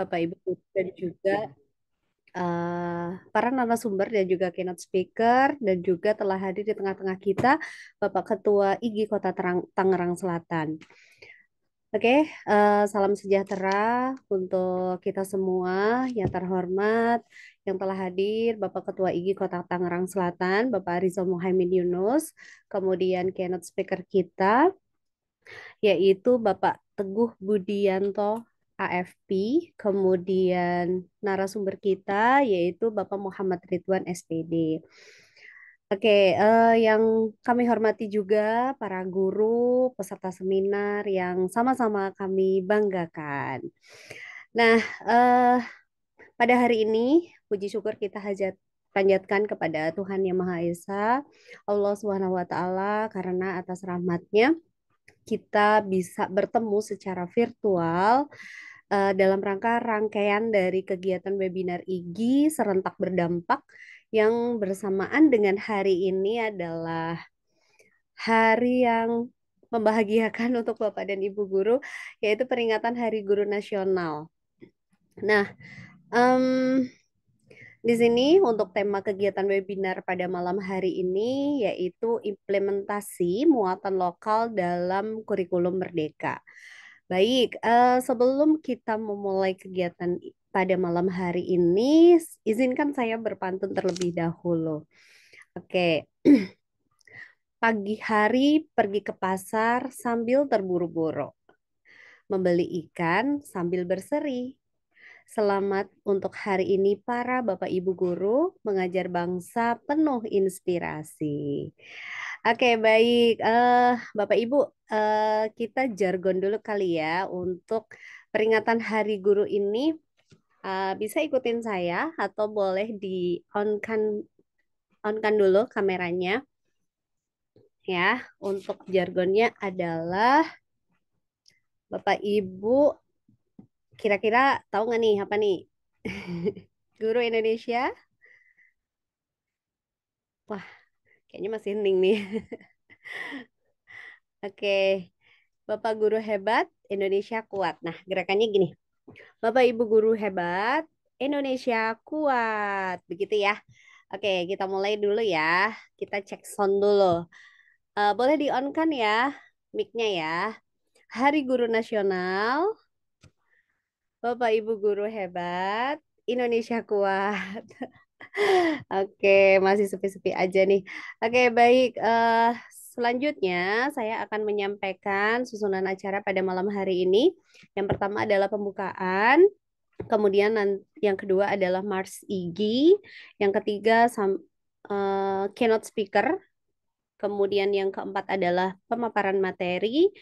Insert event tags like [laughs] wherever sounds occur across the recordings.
Bapak Ibu dan juga uh, para narasumber dan juga keynote speaker dan juga telah hadir di tengah-tengah kita Bapak Ketua IGI Kota Terang, Tangerang Selatan. Oke, okay, uh, eh, salam sejahtera untuk kita semua yang terhormat yang telah hadir Bapak Ketua IGI Kota Tangerang Selatan, Bapak Rizal Muhammad Yunus, kemudian keynote speaker kita yaitu Bapak Teguh Budianto AFP, kemudian narasumber kita yaitu Bapak Muhammad Ridwan SPD. Oke, uh, yang kami hormati juga para guru, peserta seminar yang sama-sama kami banggakan. Nah, uh, pada hari ini puji syukur kita hajat panjatkan kepada Tuhan Yang Maha Esa, Allah Subhanahu wa taala karena atas rahmatnya nya kita bisa bertemu secara virtual uh, dalam rangka rangkaian dari kegiatan webinar IGI serentak berdampak yang bersamaan dengan hari ini adalah hari yang membahagiakan untuk Bapak dan Ibu guru yaitu peringatan Hari Guru Nasional. Nah, um, di sini untuk tema kegiatan webinar pada malam hari ini yaitu implementasi muatan lokal dalam kurikulum merdeka. Baik, eh, sebelum kita memulai kegiatan pada malam hari ini, izinkan saya berpantun terlebih dahulu. Oke. [clears throat] Pagi hari pergi ke pasar sambil terburu-buru. Membeli ikan sambil berseri Selamat untuk hari ini para Bapak Ibu guru mengajar bangsa penuh inspirasi. Oke, baik. Uh, Bapak Ibu, uh, kita jargon dulu kali ya untuk peringatan Hari Guru ini. Uh, bisa ikutin saya atau boleh di on kan on kan dulu kameranya. Ya, untuk jargonnya adalah Bapak Ibu Kira-kira tahu nggak nih apa nih? [laughs] Guru Indonesia? Wah, kayaknya masih hening nih. [laughs] Oke, Bapak guru hebat, Indonesia kuat. Nah, gerakannya gini. Bapak Ibu guru hebat, Indonesia kuat. Begitu ya. Oke, kita mulai dulu ya. Kita cek sound dulu. Uh, boleh di-on kan ya mic ya. Hari Guru Nasional Bapak Ibu guru hebat, Indonesia kuat. [laughs] Oke, masih sepi-sepi aja nih. Oke, baik. Uh, selanjutnya saya akan menyampaikan susunan acara pada malam hari ini. Yang pertama adalah pembukaan, kemudian yang kedua adalah Mars Igi, yang ketiga sam, uh, keynote speaker, kemudian yang keempat adalah pemaparan materi,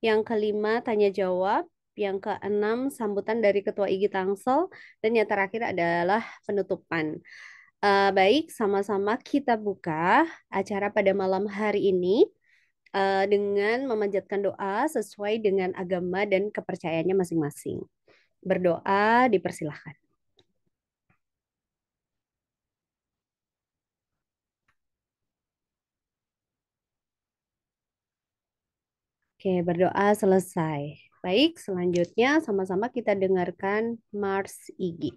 yang kelima tanya jawab, yang keenam sambutan dari Ketua IGI Tangsel, dan yang terakhir adalah penutupan. Uh, baik, sama-sama kita buka acara pada malam hari ini uh, dengan memanjatkan doa sesuai dengan agama dan kepercayaannya masing-masing. Berdoa dipersilahkan. Oke, berdoa selesai. Baik, selanjutnya sama-sama kita dengarkan Mars Igi.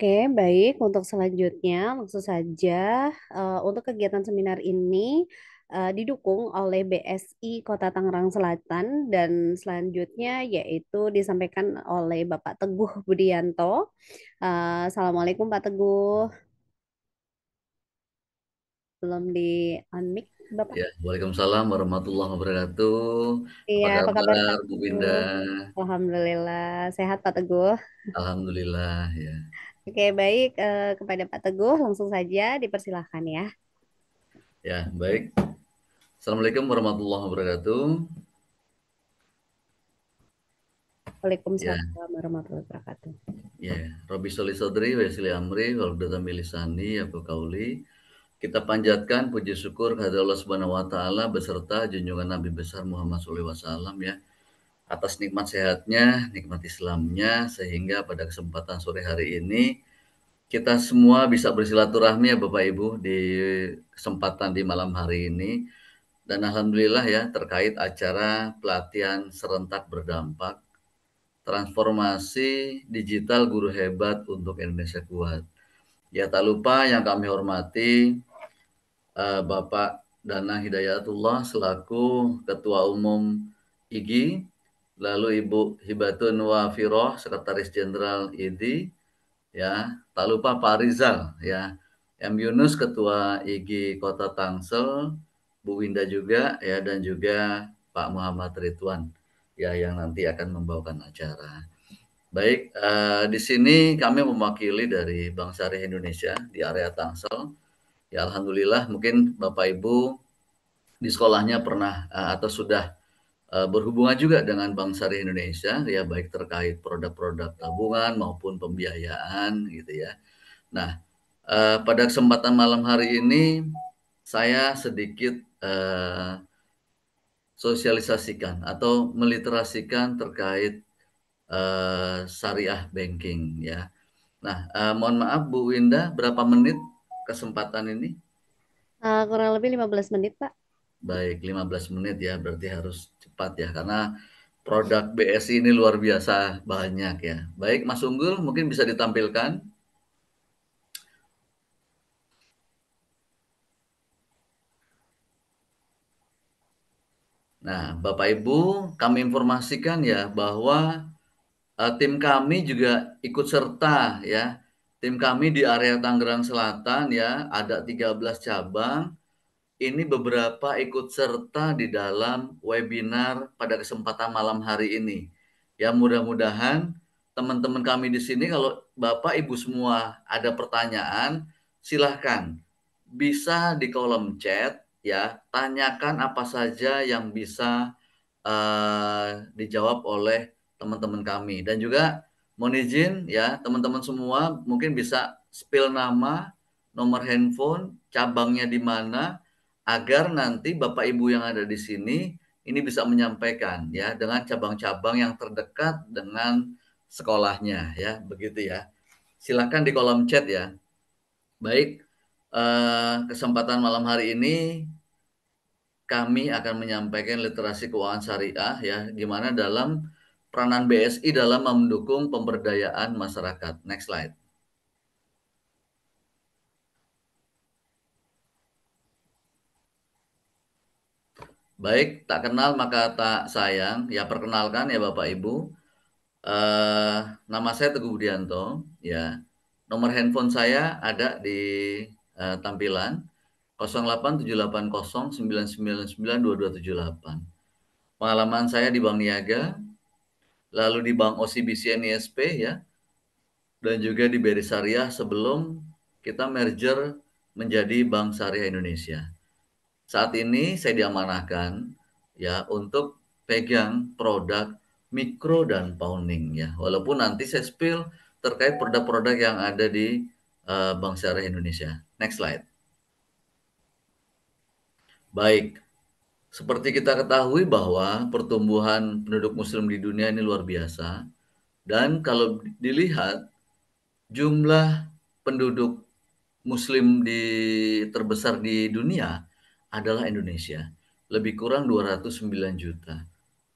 Oke, baik. Untuk selanjutnya, langsung saja uh, untuk kegiatan seminar ini uh, didukung oleh BSI Kota Tangerang Selatan dan selanjutnya yaitu disampaikan oleh Bapak Teguh Budianto. Uh, Assalamualaikum Pak Teguh. Belum di unmix, Bapak. Ya, Waalaikumsalam warahmatullahi wabarakatuh. Iya, apa kabar, kabar Bu Winda? Alhamdulillah, sehat Pak Teguh. Alhamdulillah, ya. Oke, baik eh, kepada Pak Teguh langsung saja dipersilahkan ya. Ya, baik. Assalamualaikum warahmatullahi wabarakatuh. Waalaikumsalam ya. warahmatullahi wabarakatuh. Ya, Robi Soli Sodri, Wesley Amri, Waludata Milisani, Abu Kauli. Kita panjatkan puji syukur kepada Allah Subhanahu wa taala beserta junjungan Nabi besar Muhammad SAW ya atas nikmat sehatnya, nikmat Islamnya, sehingga pada kesempatan sore hari ini kita semua bisa bersilaturahmi ya Bapak Ibu di kesempatan di malam hari ini. Dan Alhamdulillah ya terkait acara pelatihan serentak berdampak, transformasi digital guru hebat untuk Indonesia kuat. Ya tak lupa yang kami hormati uh, Bapak Danang Hidayatullah selaku Ketua Umum IGI lalu Ibu Hibatun Wafiroh, Sekretaris Jenderal IDI, ya, tak lupa Pak Rizal, ya, M Yunus Ketua IG Kota Tangsel, Bu Winda juga, ya, dan juga Pak Muhammad Ridwan, ya, yang nanti akan membawakan acara. Baik, eh, di sini kami mewakili dari Bank Syariah Indonesia di area Tangsel. Ya, alhamdulillah, mungkin Bapak Ibu di sekolahnya pernah eh, atau sudah Eh, berhubungan juga dengan Bank syariah Indonesia ya baik terkait produk-produk tabungan maupun pembiayaan gitu ya. Nah, uh, pada kesempatan malam hari ini saya sedikit uh, sosialisasikan atau meliterasikan terkait uh, syariah banking ya. Nah, uh, mohon maaf Bu Winda, berapa menit kesempatan ini? Uh, kurang lebih 15 menit, Pak. Baik, 15 menit ya, berarti harus cepat ya karena produk BSI ini luar biasa banyak ya. Baik Mas Unggul mungkin bisa ditampilkan. Nah, Bapak Ibu, kami informasikan ya bahwa uh, tim kami juga ikut serta ya. Tim kami di area Tangerang Selatan ya, ada 13 cabang ini beberapa ikut serta di dalam webinar pada kesempatan malam hari ini. Ya mudah-mudahan teman-teman kami di sini kalau Bapak Ibu semua ada pertanyaan, silahkan bisa di kolom chat ya tanyakan apa saja yang bisa uh, dijawab oleh teman-teman kami dan juga mohon izin ya teman-teman semua mungkin bisa spill nama nomor handphone cabangnya di mana agar nanti Bapak Ibu yang ada di sini ini bisa menyampaikan ya dengan cabang-cabang yang terdekat dengan sekolahnya ya begitu ya. silakan di kolom chat ya. Baik, eh, kesempatan malam hari ini kami akan menyampaikan literasi keuangan syariah ya gimana dalam peranan BSI dalam mendukung pemberdayaan masyarakat. Next slide. Baik, tak kenal maka tak sayang. Ya perkenalkan ya Bapak Ibu. Uh, nama saya Teguh Budianto. Ya, nomor handphone saya ada di uh, tampilan 087809992278. Pengalaman saya di Bank Niaga, lalu di Bank OCBC NISP ya, dan juga di Beri Syariah sebelum kita merger menjadi Bank Syariah Indonesia. Saat ini saya diamanahkan ya untuk pegang produk mikro dan pounding ya. Walaupun nanti saya spill terkait produk-produk yang ada di uh, Bank Syariah Indonesia. Next slide. Baik, seperti kita ketahui bahwa pertumbuhan penduduk muslim di dunia ini luar biasa. Dan kalau dilihat jumlah penduduk muslim di terbesar di dunia adalah Indonesia, lebih kurang 209 juta.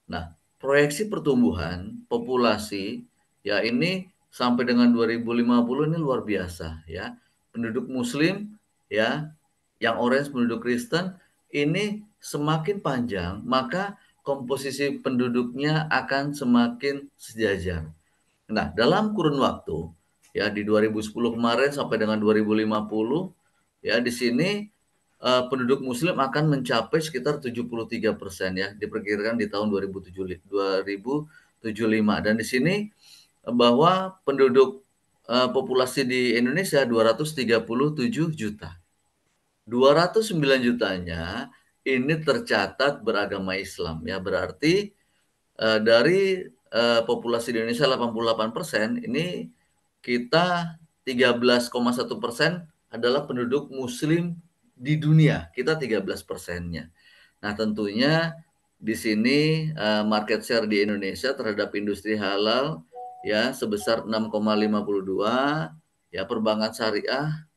Nah, proyeksi pertumbuhan populasi ya ini sampai dengan 2050 ini luar biasa ya. Penduduk muslim ya, yang orange penduduk Kristen ini semakin panjang, maka komposisi penduduknya akan semakin sejajar. Nah, dalam kurun waktu ya di 2010 kemarin sampai dengan 2050 ya di sini uh, penduduk muslim akan mencapai sekitar 73% ya diperkirakan di tahun 2075 dan di sini eh, bahwa penduduk uh, populasi di Indonesia 237 juta. 209 jutanya ini tercatat beragama Islam ya berarti uh, dari uh, populasi di Indonesia 88% ini kita 13,1% persen adalah penduduk muslim di dunia kita 13 persennya. Nah tentunya di sini uh, market share di Indonesia terhadap industri halal ya sebesar 6,52 ya perbankan syariah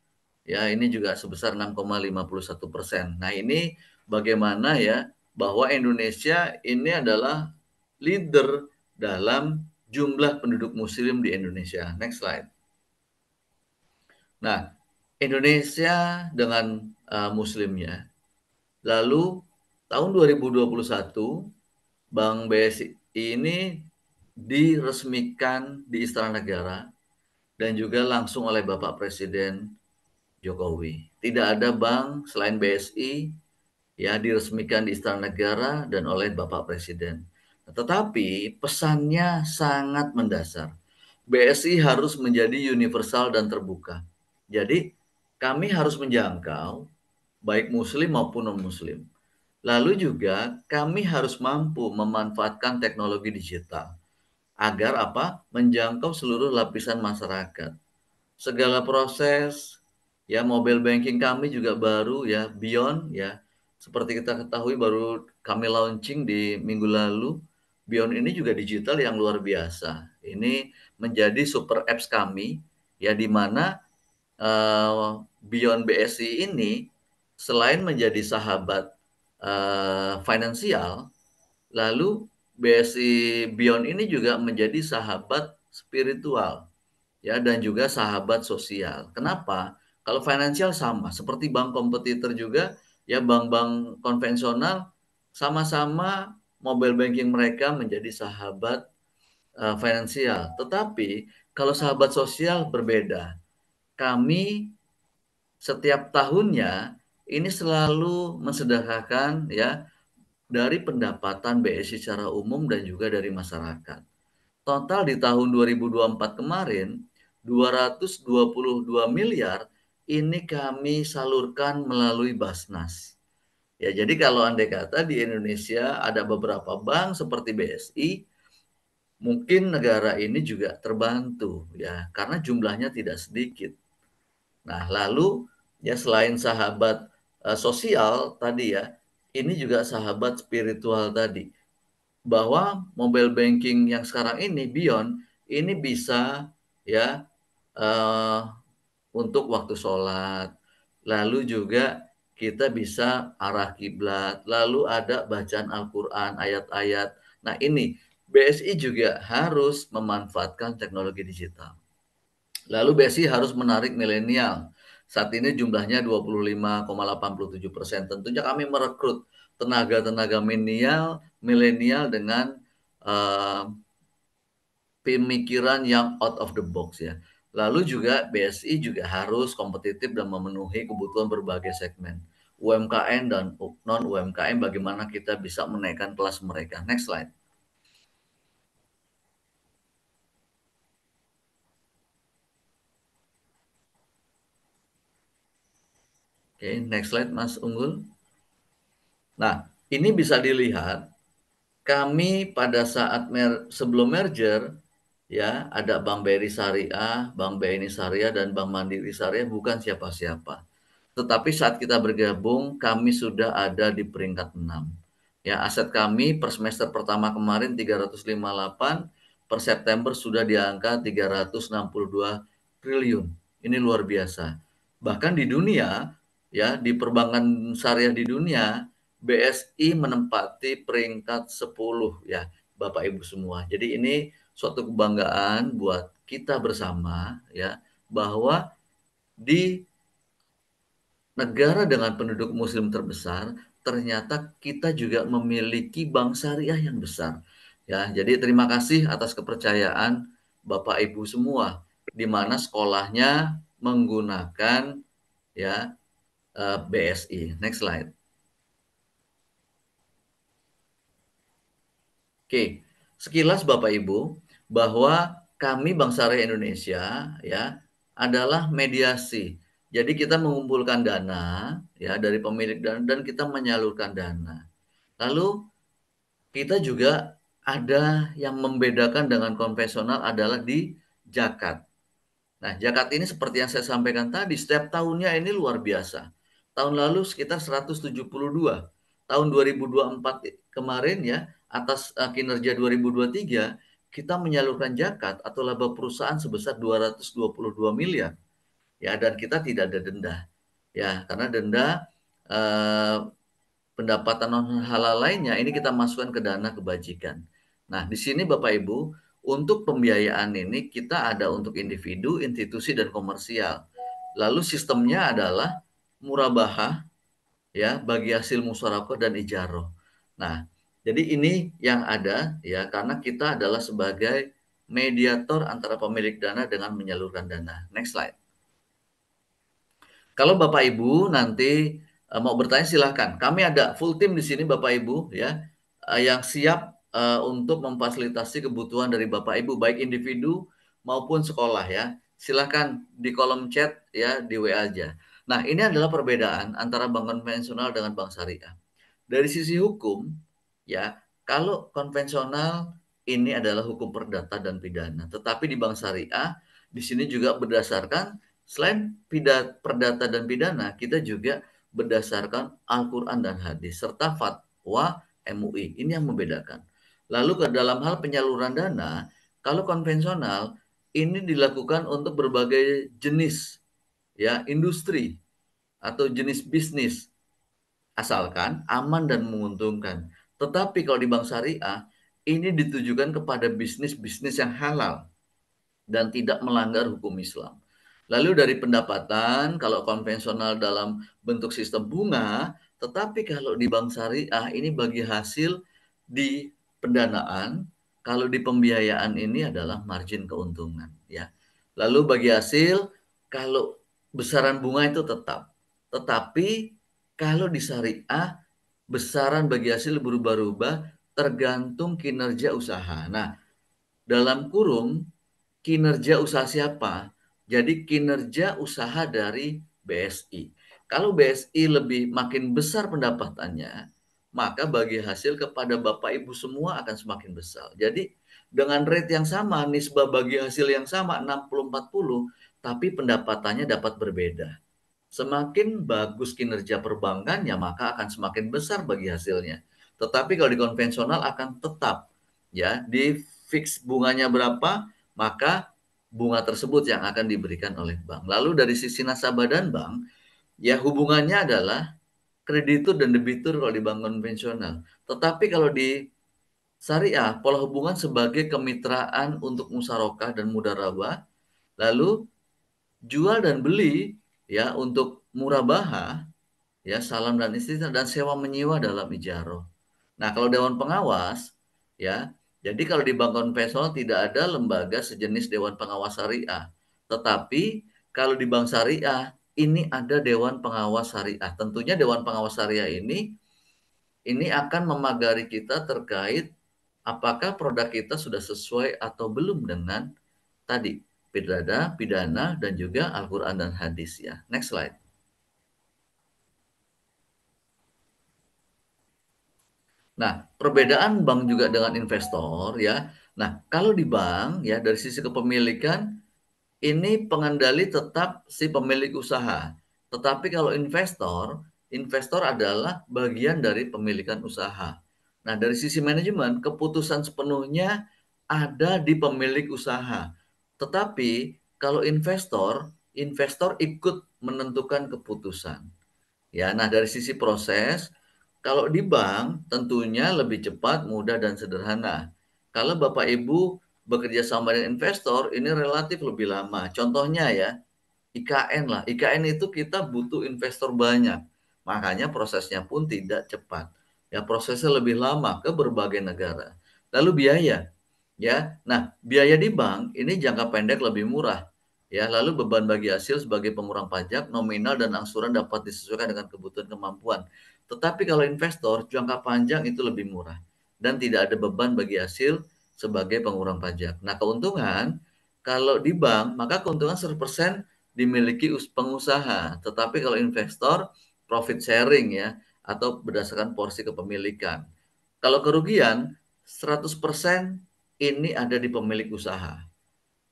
ya ini juga sebesar 6,51 persen. Nah ini bagaimana ya bahwa Indonesia ini adalah leader dalam jumlah penduduk muslim di Indonesia. Next slide. Nah, Indonesia dengan uh, muslimnya. Lalu tahun 2021 Bank BSI ini diresmikan di Istana Negara dan juga langsung oleh Bapak Presiden Jokowi. Tidak ada bank selain BSI ya diresmikan di Istana Negara dan oleh Bapak Presiden. Nah, tetapi pesannya sangat mendasar. BSI harus menjadi universal dan terbuka. Jadi kami harus menjangkau baik muslim maupun non-muslim. Lalu juga kami harus mampu memanfaatkan teknologi digital agar apa? menjangkau seluruh lapisan masyarakat. Segala proses ya mobile banking kami juga baru ya Beyond ya. Seperti kita ketahui baru kami launching di minggu lalu Beyond ini juga digital yang luar biasa. Ini menjadi super apps kami ya di mana uh, Beyond BSI ini selain menjadi sahabat uh, finansial, lalu BSI Beyond ini juga menjadi sahabat spiritual ya dan juga sahabat sosial. Kenapa? Kalau finansial sama, seperti bank kompetitor juga ya bank-bank konvensional sama-sama mobile banking mereka menjadi sahabat uh, finansial. Tetapi kalau sahabat sosial berbeda. Kami setiap tahunnya ini selalu mersedahkan ya dari pendapatan BSI secara umum dan juga dari masyarakat. Total di tahun 2024 kemarin 222 miliar ini kami salurkan melalui Basnas. Ya, jadi kalau andai kata di Indonesia ada beberapa bank seperti BSI, mungkin negara ini juga terbantu ya karena jumlahnya tidak sedikit. Nah, lalu ya selain sahabat Eh, sosial tadi ya, ini juga sahabat spiritual tadi. Bahwa mobile banking yang sekarang ini Beyond ini bisa ya uh, untuk waktu sholat, lalu juga kita bisa arah kiblat, lalu ada bacaan Al-Quran, ayat-ayat. Nah ini BSI juga harus memanfaatkan teknologi digital. Lalu BSI harus menarik milenial saat ini jumlahnya 25,87 persen. Tentunya kami merekrut tenaga-tenaga milenial, milenial dengan uh, pemikiran yang out of the box ya. Lalu juga BSI juga harus kompetitif dan memenuhi kebutuhan berbagai segmen. UMKM dan non UMKM bagaimana kita bisa menaikkan kelas mereka. Next slide. Oke, okay, next slide Mas Unggul. Nah, ini bisa dilihat kami pada saat mer sebelum merger ya ada Bank BRI Syariah, Bank BNI Syariah dan Bank Mandiri Syariah bukan siapa-siapa. Tetapi saat kita bergabung kami sudah ada di peringkat 6. Ya, aset kami per semester pertama kemarin 358, per September sudah di angka 362 triliun. Ini luar biasa. Bahkan di dunia ya di perbankan syariah di dunia BSI menempati peringkat 10 ya Bapak Ibu semua. Jadi ini suatu kebanggaan buat kita bersama ya bahwa di negara dengan penduduk muslim terbesar ternyata kita juga memiliki bank syariah yang besar. Ya, jadi terima kasih atas kepercayaan Bapak Ibu semua di mana sekolahnya menggunakan ya Eh, BSI. Next slide. Oke, sekilas Bapak Ibu bahwa kami Bank Syariah Indonesia ya adalah mediasi. Jadi kita mengumpulkan dana ya dari pemilik dana dan kita menyalurkan dana. Lalu kita juga ada yang membedakan dengan konvensional adalah di zakat. Nah, zakat ini seperti yang saya sampaikan tadi, setiap tahunnya ini luar biasa tahun lalu sekitar 172. Tahun 2024 kemarin ya atas uh, kinerja 2023 kita menyalurkan zakat atau laba perusahaan sebesar 222 miliar. Ya dan kita tidak ada denda. Ya, karena denda eh, pendapatan non halal lainnya ini kita masukkan ke dana kebajikan. Nah, di sini Bapak Ibu, untuk pembiayaan ini kita ada untuk individu, institusi dan komersial. Lalu sistemnya adalah Murabaha, ya bagi hasil musyarakah dan ijaroh. Nah, jadi ini yang ada ya karena kita adalah sebagai mediator antara pemilik dana dengan menyalurkan dana. Next slide. Kalau Bapak Ibu nanti eh, mau bertanya silahkan. Kami ada full team di sini Bapak Ibu ya eh, yang siap eh, untuk memfasilitasi kebutuhan dari Bapak Ibu baik individu maupun sekolah ya. Silahkan di kolom chat ya di WA aja. Nah, ini adalah perbedaan antara bank konvensional dengan bank syariah. Dari sisi hukum, ya, kalau konvensional ini adalah hukum perdata dan pidana, tetapi di bank syariah di sini juga berdasarkan selain pidat, perdata dan pidana, kita juga berdasarkan Al-Qur'an dan hadis serta fatwa MUI. Ini yang membedakan. Lalu ke dalam hal penyaluran dana, kalau konvensional ini dilakukan untuk berbagai jenis ya industri atau jenis bisnis asalkan aman dan menguntungkan. Tetapi kalau di bank syariah ini ditujukan kepada bisnis-bisnis yang halal dan tidak melanggar hukum Islam. Lalu dari pendapatan kalau konvensional dalam bentuk sistem bunga, tetapi kalau di bank syariah ini bagi hasil di pendanaan, kalau di pembiayaan ini adalah margin keuntungan ya. Lalu bagi hasil kalau besaran bunga itu tetap. Tetapi kalau di syariah besaran bagi hasil berubah-ubah tergantung kinerja usaha. Nah, dalam kurung kinerja usaha siapa? Jadi kinerja usaha dari BSI. Kalau BSI lebih makin besar pendapatannya, maka bagi hasil kepada Bapak Ibu semua akan semakin besar. Jadi dengan rate yang sama, nisbah bagi hasil yang sama 60-40, tapi pendapatannya dapat berbeda. Semakin bagus kinerja perbankannya, maka akan semakin besar bagi hasilnya. Tetapi kalau di konvensional akan tetap ya di fix bunganya berapa, maka bunga tersebut yang akan diberikan oleh bank. Lalu dari sisi nasabah dan bank, ya hubungannya adalah kreditur dan debitur kalau di bank konvensional. Tetapi kalau di syariah, pola hubungan sebagai kemitraan untuk musarokah dan mudarabah, lalu jual dan beli ya untuk murabaha ya salam dan istilah dan sewa menyewa dalam ijaro Nah, kalau dewan pengawas ya, jadi kalau di Bank Konvensional tidak ada lembaga sejenis dewan pengawas syariah. Tetapi kalau di Bank Syariah ini ada dewan pengawas syariah. Tentunya dewan pengawas syariah ini ini akan memagari kita terkait apakah produk kita sudah sesuai atau belum dengan tadi pidana, pidana dan juga Al-Qur'an dan hadis ya. Next slide. Nah, perbedaan bank juga dengan investor ya. Nah, kalau di bank ya dari sisi kepemilikan ini pengendali tetap si pemilik usaha. Tetapi kalau investor, investor adalah bagian dari pemilikan usaha. Nah, dari sisi manajemen keputusan sepenuhnya ada di pemilik usaha. Tetapi kalau investor, investor ikut menentukan keputusan. Ya, nah dari sisi proses, kalau di bank tentunya lebih cepat, mudah dan sederhana. Kalau Bapak Ibu bekerja sama dengan investor, ini relatif lebih lama. Contohnya ya, IKN lah. IKN itu kita butuh investor banyak. Makanya prosesnya pun tidak cepat. Ya prosesnya lebih lama ke berbagai negara. Lalu biaya ya. Nah, biaya di bank ini jangka pendek lebih murah, ya. Lalu beban bagi hasil sebagai pengurang pajak, nominal dan angsuran dapat disesuaikan dengan kebutuhan kemampuan. Tetapi kalau investor, jangka panjang itu lebih murah dan tidak ada beban bagi hasil sebagai pengurang pajak. Nah, keuntungan kalau di bank, maka keuntungan 100% dimiliki pengusaha, tetapi kalau investor profit sharing ya atau berdasarkan porsi kepemilikan. Kalau kerugian 100% ini ada di pemilik usaha.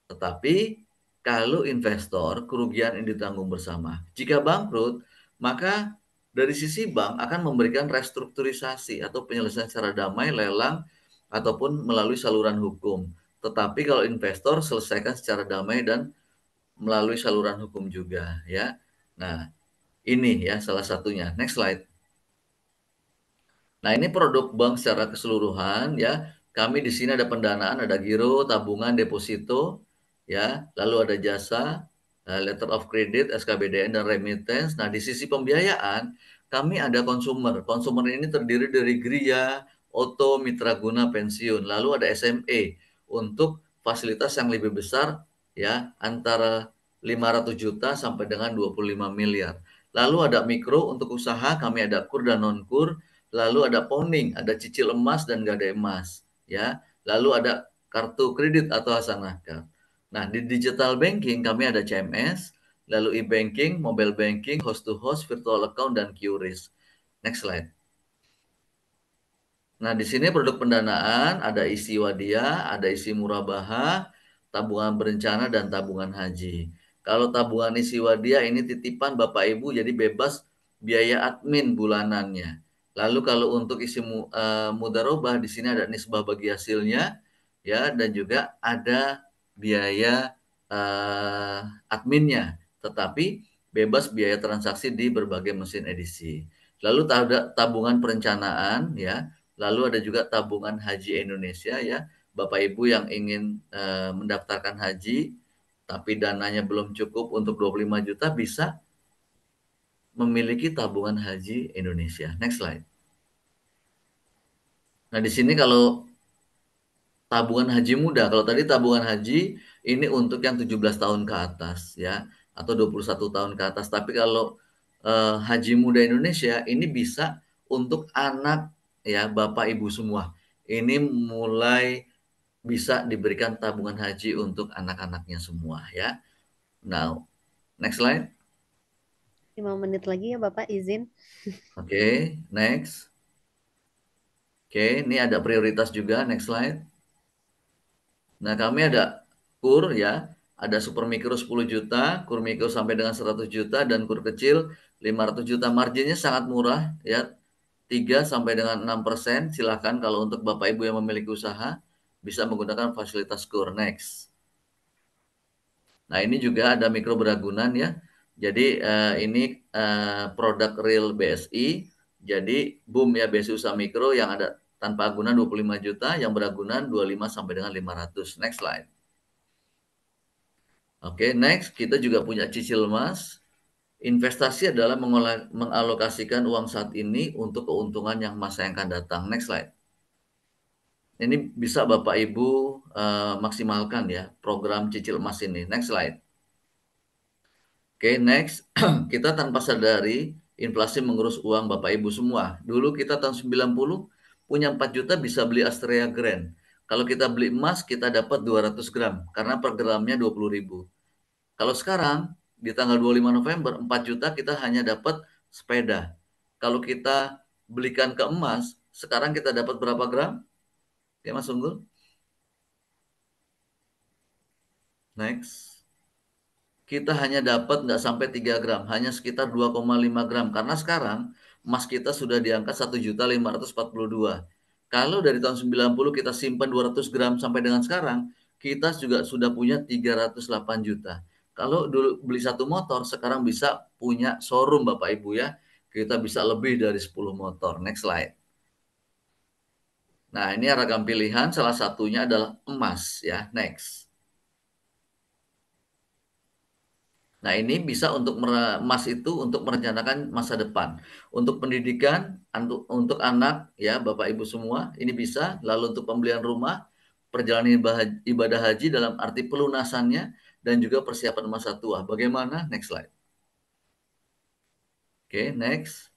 Tetapi kalau investor kerugian ini ditanggung bersama. Jika bangkrut, maka dari sisi bank akan memberikan restrukturisasi atau penyelesaian secara damai, lelang ataupun melalui saluran hukum. Tetapi kalau investor selesaikan secara damai dan melalui saluran hukum juga ya. Nah, ini ya salah satunya. Next slide. Nah, ini produk bank secara keseluruhan ya kami di sini ada pendanaan, ada giro, tabungan, deposito, ya, lalu ada jasa, eh, letter of credit, SKBDN dan remittance. Nah, di sisi pembiayaan, kami ada consumer. Consumer ini terdiri dari Gria, Oto, Mitra Guna, Pensiun. Lalu ada SME untuk fasilitas yang lebih besar ya antara 500 juta sampai dengan 25 miliar. Lalu ada mikro untuk usaha, kami ada kur dan non-kur, lalu ada poning, ada cicil emas dan gade emas ya. Lalu ada kartu kredit atau hasanah card. Nah, di digital banking kami ada CMS, lalu e-banking, mobile banking, host to host, virtual account dan QRIS. Next slide. Nah, di sini produk pendanaan ada isi wadia, ada isi murabaha, tabungan berencana dan tabungan haji. Kalau tabungan isi wadia ini titipan Bapak Ibu jadi bebas biaya admin bulanannya. Lalu kalau untuk isi mu, uh, mudarobah di sini ada nisbah bagi hasilnya ya dan juga ada biaya uh, adminnya, tetapi bebas biaya transaksi di berbagai mesin edisi. Lalu ada tabungan perencanaan ya, lalu ada juga tabungan haji Indonesia ya. Bapak Ibu yang ingin uh, mendaftarkan haji tapi dananya belum cukup untuk 25 juta bisa memiliki tabungan haji Indonesia. Next slide. Nah, di sini kalau tabungan haji muda, kalau tadi tabungan haji ini untuk yang 17 tahun ke atas ya atau 21 tahun ke atas. Tapi kalau eh, haji muda Indonesia ini bisa untuk anak ya Bapak Ibu semua. Ini mulai bisa diberikan tabungan haji untuk anak-anaknya semua ya. Now, next slide lima menit lagi ya Bapak izin. Oke, okay, next. Oke, okay, ini ada prioritas juga, next slide. Nah, kami ada kur ya, ada super mikro 10 juta, kur mikro sampai dengan 100 juta dan kur kecil 500 juta. Marginnya sangat murah ya. 3 sampai dengan 6 persen. Silahkan kalau untuk Bapak Ibu yang memiliki usaha bisa menggunakan fasilitas kur next. Nah ini juga ada mikro beragunan ya jadi uh, ini uh, produk real BSI. Jadi boom ya BSI usaha mikro yang ada tanpa agunan 25 juta, yang beragunan 25 sampai dengan 500. Next slide. Oke, okay, next kita juga punya cicil emas. Investasi adalah mengalokasikan uang saat ini untuk keuntungan yang masa yang akan datang. Next slide. Ini bisa Bapak Ibu uh, maksimalkan ya program cicil emas ini. Next slide. Oke, okay, next. [clears throat] kita tanpa sadari inflasi mengurus uang Bapak Ibu semua. Dulu kita tahun 90 punya 4 juta bisa beli Astrea Grand. Kalau kita beli emas kita dapat 200 gram karena per gramnya 20 ribu. Kalau sekarang di tanggal 25 November 4 juta kita hanya dapat sepeda. Kalau kita belikan ke emas, sekarang kita dapat berapa gram? Ya Mas Unggul? Next kita hanya dapat nggak sampai 3 gram, hanya sekitar 2,5 gram. Karena sekarang emas kita sudah di angka 1.542. Kalau dari tahun 90 kita simpan 200 gram sampai dengan sekarang, kita juga sudah punya 308 juta. Kalau dulu beli satu motor, sekarang bisa punya showroom Bapak Ibu ya. Kita bisa lebih dari 10 motor. Next slide. Nah, ini ragam pilihan salah satunya adalah emas ya. Next. Nah, ini hmm. bisa untuk emas itu untuk merencanakan masa depan. Untuk pendidikan untuk, untuk anak ya Bapak Ibu semua, ini bisa. Lalu untuk pembelian rumah, perjalanan ibadah haji dalam arti pelunasannya dan juga persiapan masa tua. Bagaimana? Next slide. Oke, okay, next.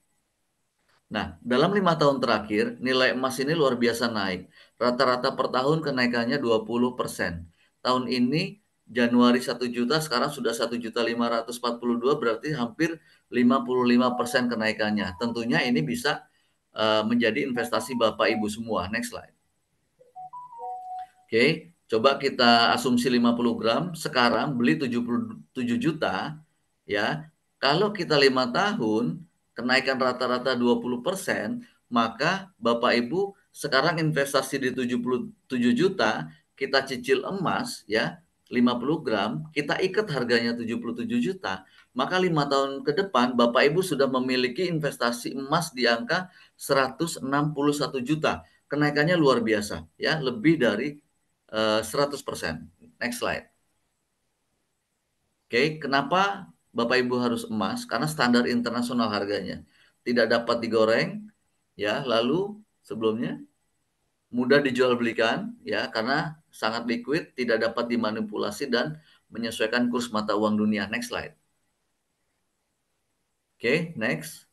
Nah, dalam lima tahun terakhir, nilai emas ini luar biasa naik. Rata-rata per tahun kenaikannya 20 persen. Tahun ini Januari 1 juta sekarang sudah 1 juta 542 berarti hampir 55% kenaikannya. Tentunya ini bisa uh, menjadi investasi Bapak Ibu semua. Next slide. Oke, okay. coba kita asumsi 50 gram sekarang beli 77 juta ya. Kalau kita lima tahun kenaikan rata-rata 20%, maka Bapak Ibu sekarang investasi di 77 juta kita cicil emas ya 50 gram, kita ikat harganya 77 juta, maka lima tahun ke depan Bapak Ibu sudah memiliki investasi emas di angka 161 juta. Kenaikannya luar biasa ya, lebih dari uh, eh, 100%. Next slide. Oke, okay, kenapa Bapak Ibu harus emas? Karena standar internasional harganya. Tidak dapat digoreng ya, lalu sebelumnya mudah dijual belikan ya karena sangat liquid, tidak dapat dimanipulasi dan menyesuaikan kurs mata uang dunia. Next slide. Oke, okay, next.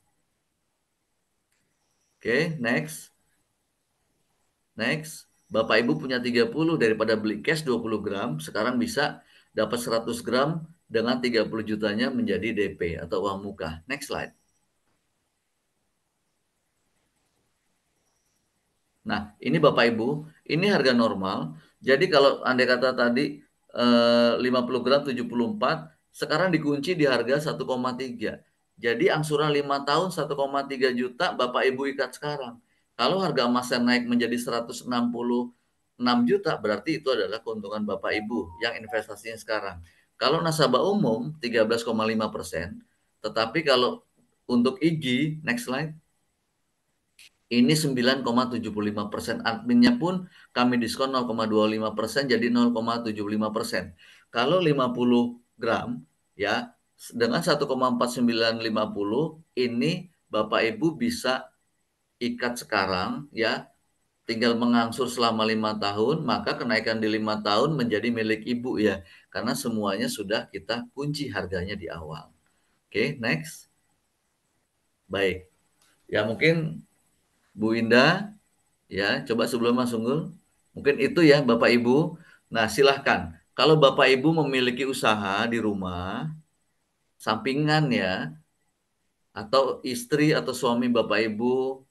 Oke, okay, next. Next. Bapak Ibu punya 30 daripada beli cash 20 gram, sekarang bisa dapat 100 gram dengan 30 jutanya menjadi DP atau uang muka. Next slide. Nah, ini Bapak Ibu, ini harga normal. Jadi kalau andai kata tadi eh, 50 gram 74, sekarang dikunci di harga 1,3. Jadi angsuran 5 tahun 1,3 juta Bapak Ibu ikat sekarang. Kalau harga emasnya naik menjadi 166 juta, berarti itu adalah keuntungan Bapak Ibu yang investasinya sekarang. Kalau nasabah umum 13,5 persen, tetapi kalau untuk IG, next slide, ini 9,75 persen. Adminnya pun kami diskon 0,25 persen jadi 0,75 persen. Kalau 50 gram ya dengan 1,4950 ini Bapak Ibu bisa ikat sekarang ya tinggal mengangsur selama lima tahun maka kenaikan di lima tahun menjadi milik ibu ya karena semuanya sudah kita kunci harganya di awal oke okay, next baik ya mungkin Bu Winda, ya coba sebelum Mas Unggul, mungkin itu ya Bapak Ibu. Nah silahkan, kalau Bapak Ibu memiliki usaha di rumah, sampingan ya, atau istri atau suami Bapak Ibu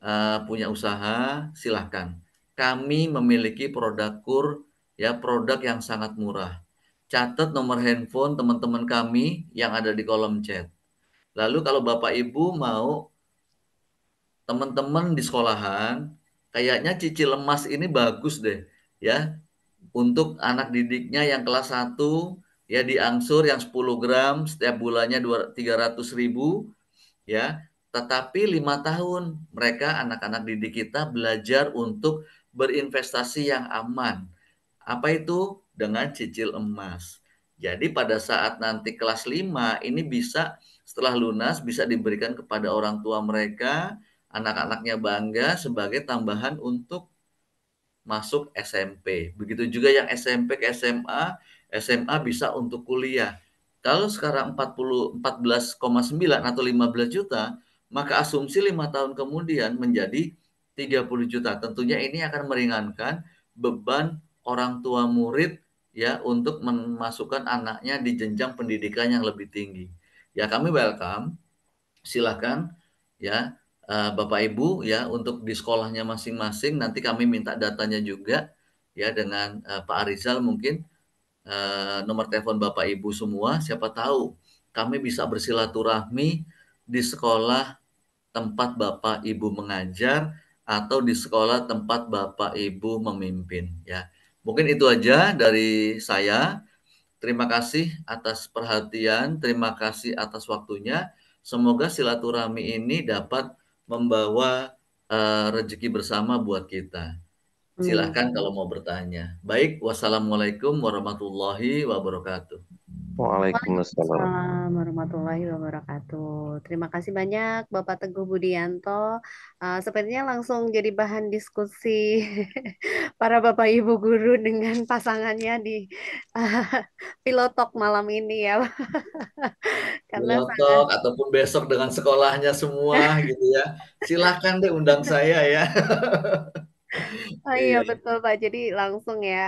uh, punya usaha, silahkan. Kami memiliki produk kur, ya produk yang sangat murah. Catat nomor handphone teman-teman kami yang ada di kolom chat. Lalu kalau Bapak Ibu mau teman-teman di sekolahan kayaknya cicil emas ini bagus deh ya untuk anak didiknya yang kelas 1 ya diangsur yang 10 gram setiap bulannya 300 ribu ya tetapi lima tahun mereka anak-anak didik kita belajar untuk berinvestasi yang aman apa itu dengan cicil emas jadi pada saat nanti kelas 5 ini bisa setelah lunas bisa diberikan kepada orang tua mereka anak-anaknya bangga sebagai tambahan untuk masuk SMP. Begitu juga yang SMP ke SMA, SMA bisa untuk kuliah. Kalau sekarang belas 14,9 atau 15 juta, maka asumsi lima tahun kemudian menjadi 30 juta. Tentunya ini akan meringankan beban orang tua murid ya untuk memasukkan anaknya di jenjang pendidikan yang lebih tinggi. Ya kami welcome. silakan ya uh, Bapak Ibu ya untuk di sekolahnya masing-masing nanti kami minta datanya juga ya dengan uh, Pak Arizal mungkin uh, nomor telepon Bapak Ibu semua siapa tahu kami bisa bersilaturahmi di sekolah tempat Bapak Ibu mengajar atau di sekolah tempat Bapak Ibu memimpin ya. Mungkin itu aja dari saya. Terima kasih atas perhatian, terima kasih atas waktunya. Semoga silaturahmi ini dapat membawa uh, eh, rezeki bersama buat kita. Hmm. Silahkan kalau mau bertanya. Baik, wassalamualaikum warahmatullahi wabarakatuh. Waalaikumsalam. warahmatullahi wabarakatuh. Terima kasih banyak Bapak Teguh Budianto. Uh, sepertinya langsung jadi bahan diskusi [laughs] para Bapak Ibu guru dengan pasangannya di uh, [laughs] pilotok malam ini ya. [laughs] Karena pilotok sangat... ataupun besok dengan sekolahnya semua gitu ya. Silahkan deh undang saya ya. Oh iya, iya, iya. betul Pak. Jadi langsung ya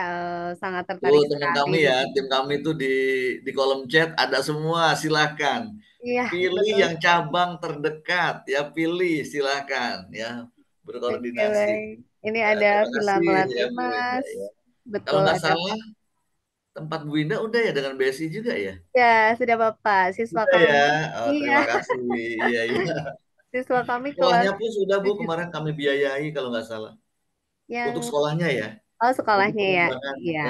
sangat tertarik Tuh, teman kami ya, tim kami itu di di kolom chat ada semua, silakan. Iya. Pilih betul. yang cabang terdekat ya, pilih silakan ya berkoordinasi. Oke, ini ya, ada Villa ya, Melati ya, Mas. Ya. Betul. Kalau nggak salah tempat Bu Indah udah ya dengan BSI juga ya? Ya, sudah Bapak. Siswa ya? kami. Ya. Oh, iya. terima kasih. iya, iya. [laughs] Siswa kami kelas. pun sudah Bu kemarin kami biayai kalau nggak salah yang untuk sekolahnya ya oh sekolahnya ya iya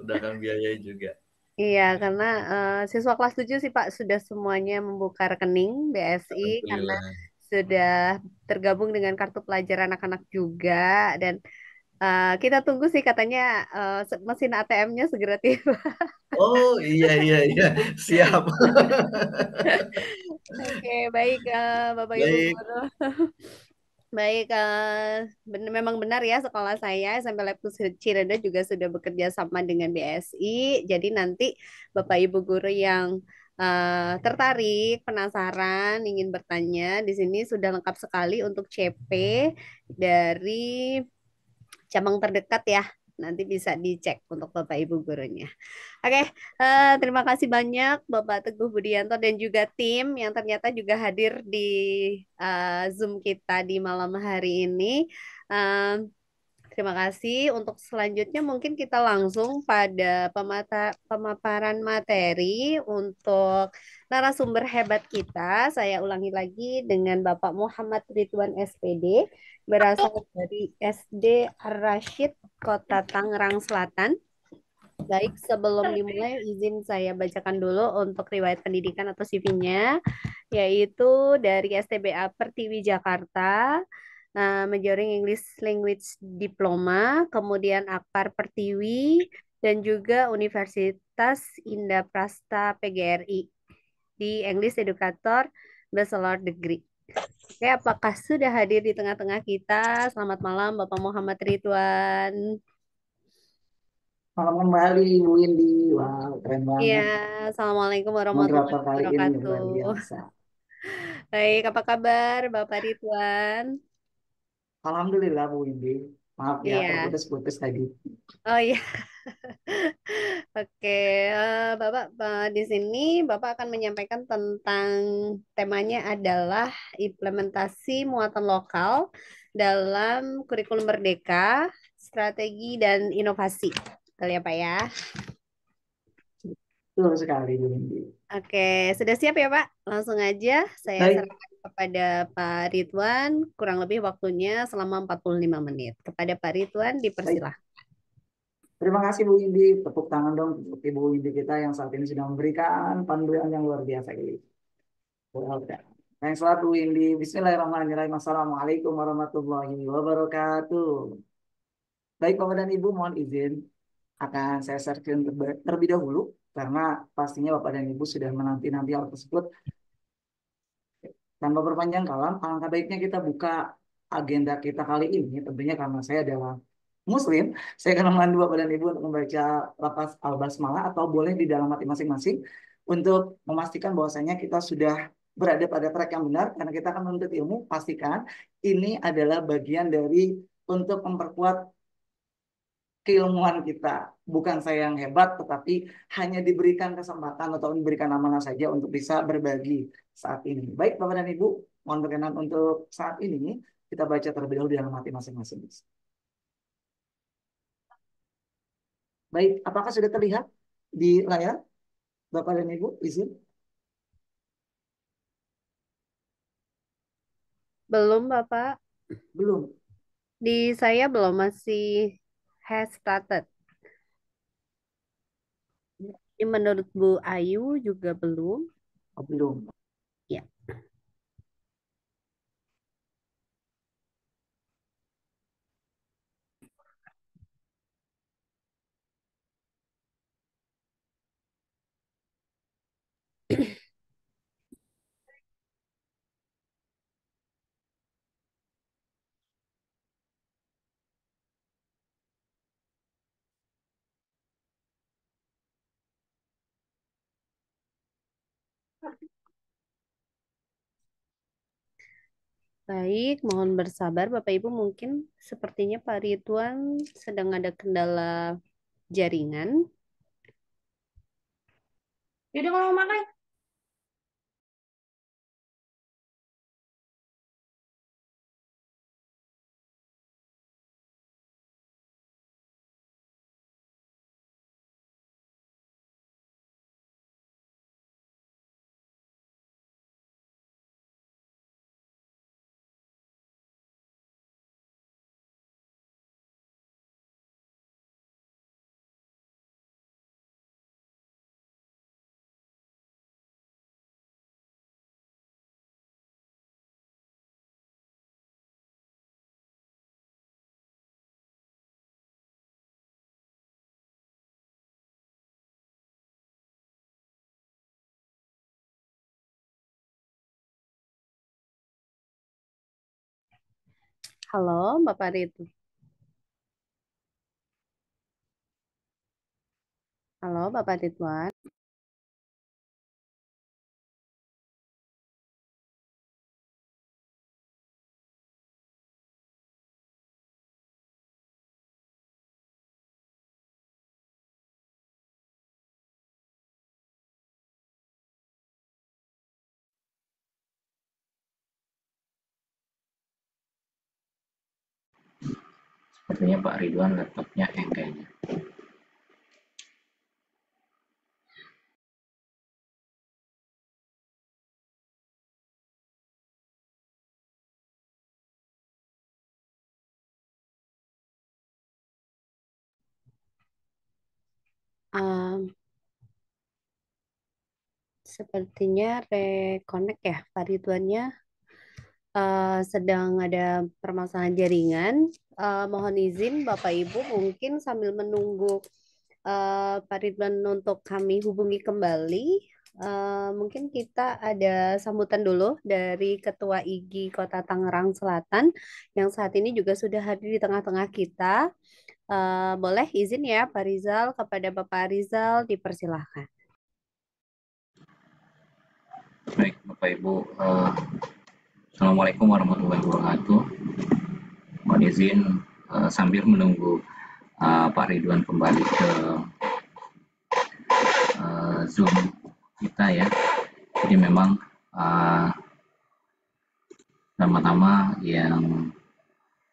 udah kan biaya juga Iya, karena uh, siswa kelas 7 sih Pak sudah semuanya membuka rekening BSI karena sudah hmm. tergabung dengan kartu pelajar anak-anak juga dan uh, kita tunggu sih katanya uh, mesin ATM-nya segera tiba. Oh iya iya iya siap. [laughs] Oke okay, baik uh, Bapak Ibu Baik, uh, memang benar ya sekolah saya sampai Lab Cirende juga sudah bekerja sama dengan BSI. Jadi nanti Bapak Ibu guru yang uh, tertarik, penasaran, ingin bertanya, di sini sudah lengkap sekali untuk CP dari cabang terdekat ya nanti bisa dicek untuk Bapak Ibu gurunya. Oke, okay, uh, eh, terima kasih banyak Bapak Teguh Budianto dan juga tim yang ternyata juga hadir di uh, Zoom kita di malam hari ini. Uh, Terima kasih. Untuk selanjutnya mungkin kita langsung pada pemata, pemaparan materi untuk narasumber hebat kita. Saya ulangi lagi dengan Bapak Muhammad Ridwan SPD berasal dari SD Ar-Rashid Kota Tangerang Selatan. Baik, sebelum dimulai izin saya bacakan dulu untuk riwayat pendidikan atau CV-nya yaitu dari STBA Pertiwi Jakarta Eh, majoring English Language Diploma, kemudian Akpar Pertiwi, dan juga Universitas Indaprasta PGRI di English Educator Bachelor Degree. Oke, apakah sudah hadir di tengah-tengah kita? Selamat malam Bapak Muhammad Ridwan. Malam kembali Bu Windy. Wow, keren banget. Iya, Assalamualaikum warahmatullahi wabarakatuh. Baik, apa kabar Bapak Ridwan? Alhamdulillah Bu Indi, Maaf ya, yeah. putus-putus tadi. Oh iya. [laughs] Oke, okay. Eh, Bapak eh, di sini Bapak akan menyampaikan tentang temanya adalah implementasi muatan lokal dalam kurikulum merdeka, strategi dan inovasi. Kali ya Pak ya? Betul sekali. Oke, okay. sudah siap ya Pak? Langsung aja saya serahkan kepada Pak Ridwan kurang lebih waktunya selama 45 menit. Kepada Pak Ridwan dipersilahkan. Terima kasih Bu Indi tepuk tangan dong untuk Ibu Indi kita yang saat ini sudah memberikan panduan yang luar biasa ini. Well done. Yang sholat Bu Indi. Bismillahirrahmanirrahim. Assalamualaikum warahmatullahi wabarakatuh. Baik Bapak dan Ibu, mohon izin akan saya share terlebih dahulu karena pastinya Bapak dan Ibu sudah menanti-nanti hal tersebut tanpa berpanjang kalam, alangkah baiknya kita buka agenda kita kali ini. Tentunya karena saya adalah Muslim, saya akan memandu Bapak dan Ibu untuk membaca lapas al-basmalah atau boleh di dalam hati masing-masing untuk memastikan bahwasanya kita sudah berada pada track yang benar karena kita akan menuntut ilmu pastikan ini adalah bagian dari untuk memperkuat keilmuan kita. Bukan saya yang hebat, tetapi hanya diberikan kesempatan atau diberikan amanah saja untuk bisa berbagi saat ini. Baik Bapak dan Ibu, mohon berkenan untuk saat ini kita baca terlebih dahulu dalam hati masing-masing. Baik, apakah sudah terlihat di layar? Bapak dan Ibu, izin. Belum, Bapak. Belum. Di saya belum masih has started. Menurut Bu Ayu juga belum. Oh, belum. Ya. Baik, mohon bersabar Bapak Ibu. Mungkin sepertinya Pak Rituan sedang ada kendala jaringan. ya udah kalau makan. Halo, Mbak Parit. Halo, Bapak Ridwan. Sepertinya Pak Ridwan laptopnya enggaknya? kayaknya. Um, sepertinya reconnect ya Pak Ridwannya uh, sedang ada permasalahan jaringan. Uh, mohon izin Bapak Ibu mungkin sambil menunggu uh, Pak Ridwan untuk kami hubungi kembali. Uh, mungkin kita ada sambutan dulu dari Ketua IGI Kota Tangerang Selatan yang saat ini juga sudah hadir di tengah-tengah kita. Uh, boleh izin ya Pak Rizal kepada Bapak Rizal dipersilahkan. Baik Bapak Ibu, uh, Assalamualaikum warahmatullahi wabarakatuh. Mohon izin uh, sambil menunggu uh, Pak Ridwan kembali ke uh, Zoom kita ya. Jadi memang nama pertama-tama yang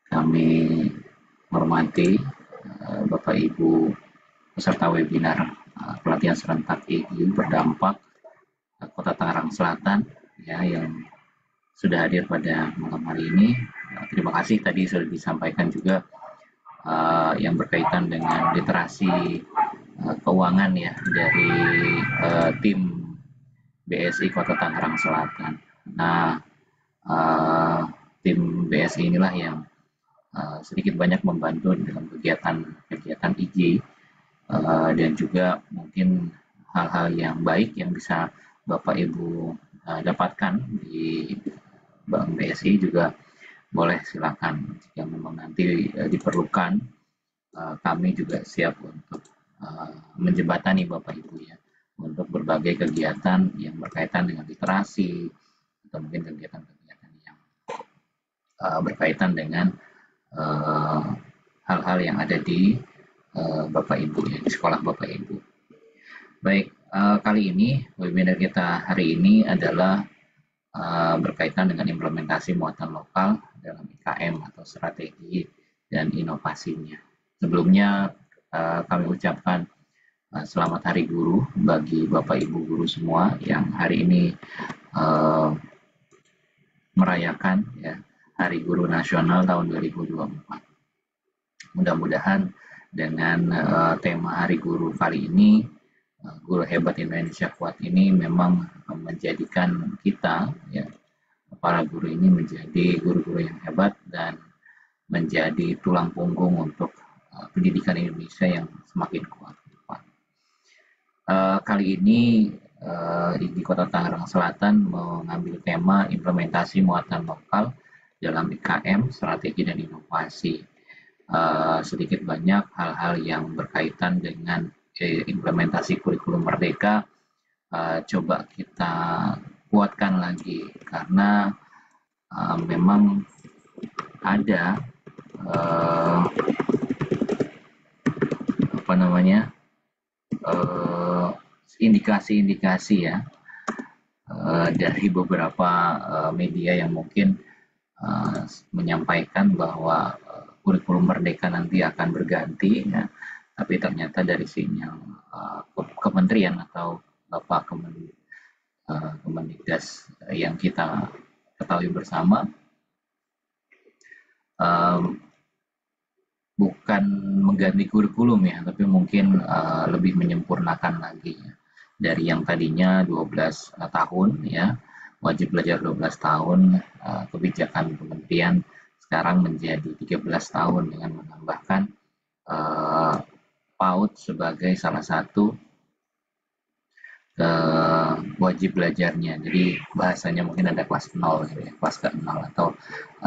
kami hormati uh, Bapak Ibu peserta webinar uh, pelatihan serentak ini berdampak uh, Kota Tangerang Selatan ya yang sudah hadir pada malam hari ini. Eh, terima kasih tadi sudah disampaikan juga uh, yang berkaitan dengan literasi uh, keuangan ya dari uh, tim BSI Kota Tangerang Selatan. Nah, uh, tim BSI inilah yang uh, sedikit banyak membantu dalam kegiatan-kegiatan IG uh, dan juga mungkin hal-hal yang baik yang bisa Bapak Ibu uh, dapatkan di Bank BSI juga boleh silakan jika memang nanti eh, diperlukan eh, kami juga siap untuk eh, menjembatani Bapak Ibu ya untuk berbagai kegiatan yang berkaitan dengan literasi atau mungkin kegiatan-kegiatan yang berkaitan dengan hal-hal yang ada di Bapak Ibu ya di sekolah Bapak Ibu. Baik, kali ini webinar kita hari ini adalah Eh, berkaitan dengan implementasi muatan lokal dalam IKM atau strategi dan inovasinya. Sebelumnya eh, kami ucapkan eh, selamat Hari Guru bagi Bapak Ibu guru semua yang hari ini merayakan ya Hari Guru Nasional tahun 2024. Mudah-mudahan dengan tema Hari Guru kali ini Nah, guru hebat Indonesia kuat ini memang menjadikan kita ya para guru ini menjadi guru-guru yang hebat dan menjadi tulang punggung untuk uh, pendidikan Indonesia yang semakin kuat uh, kali ini uh, di Kota Tangerang Selatan mengambil tema implementasi muatan lokal dalam IKM, strategi dan inovasi. sedikit banyak hal-hal yang berkaitan dengan implementasi kurikulum merdeka eh, coba kita kuatkan lagi karena eh, memang ada eh, apa namanya indikasi-indikasi ya dari beberapa media yang mungkin menyampaikan bahwa kurikulum merdeka nanti akan berganti ya tapi ternyata dari sinyal uh, kementerian atau bapak kemen, uh, eh, yang kita ketahui bersama um, bukan mengganti kurikulum ya tapi mungkin uh, lebih menyempurnakan lagi ya. dari yang tadinya 12 tahun ya wajib belajar 12 tahun uh, kebijakan kementerian sekarang menjadi 13 tahun dengan menambahkan PAUD sebagai salah satu ke eh, wajib belajarnya. Jadi bahasanya mungkin ada kelas 0 gitu ya, kelas ke 0 atau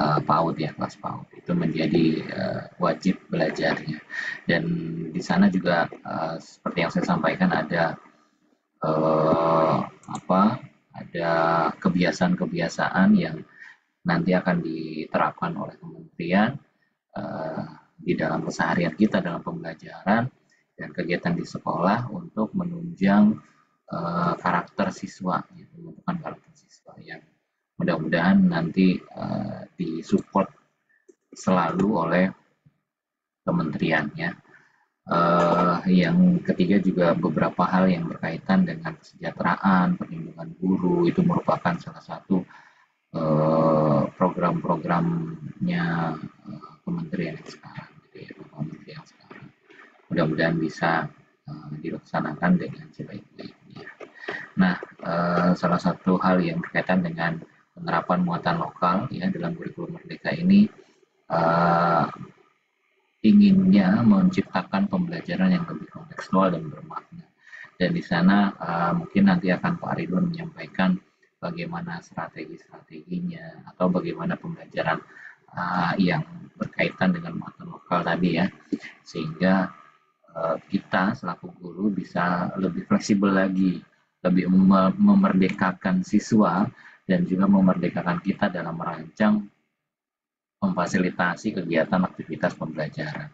uh, PAUD ya, kelas PAUD. Itu menjadi uh, wajib belajarnya. Dan di sana juga uh, seperti yang saya sampaikan ada uh, apa? Ada kebiasaan-kebiasaan yang nanti akan diterapkan oleh kementerian uh, di dalam keseharian kita dalam pembelajaran dan kegiatan di sekolah untuk menunjang uh, karakter siswa, gitu, bukan karakter siswa yang mudah-mudahan nanti uh, disupport selalu oleh kementeriannya. Uh, yang ketiga juga beberapa hal yang berkaitan dengan kesejahteraan, perlindungan guru itu merupakan salah satu uh, program-programnya uh, kementerian yang sekarang, gitu ya, mudah-mudahan bisa eh, dilaksanakan dengan sebaik-baiknya. Nah, eh, salah satu hal yang berkaitan dengan penerapan muatan lokal ya dalam kurikulum merdeka ini uh, inginnya menciptakan pembelajaran yang lebih kontekstual dan bermakna. Dan di sana uh, mungkin nanti akan Pak Ridwan menyampaikan bagaimana strategi-strateginya atau bagaimana pembelajaran uh, yang berkaitan dengan muatan lokal tadi ya, sehingga Eh, kita selaku guru bisa lebih fleksibel lagi, lebih memerdekakan siswa dan juga memerdekakan kita dalam merancang memfasilitasi kegiatan aktivitas pembelajaran.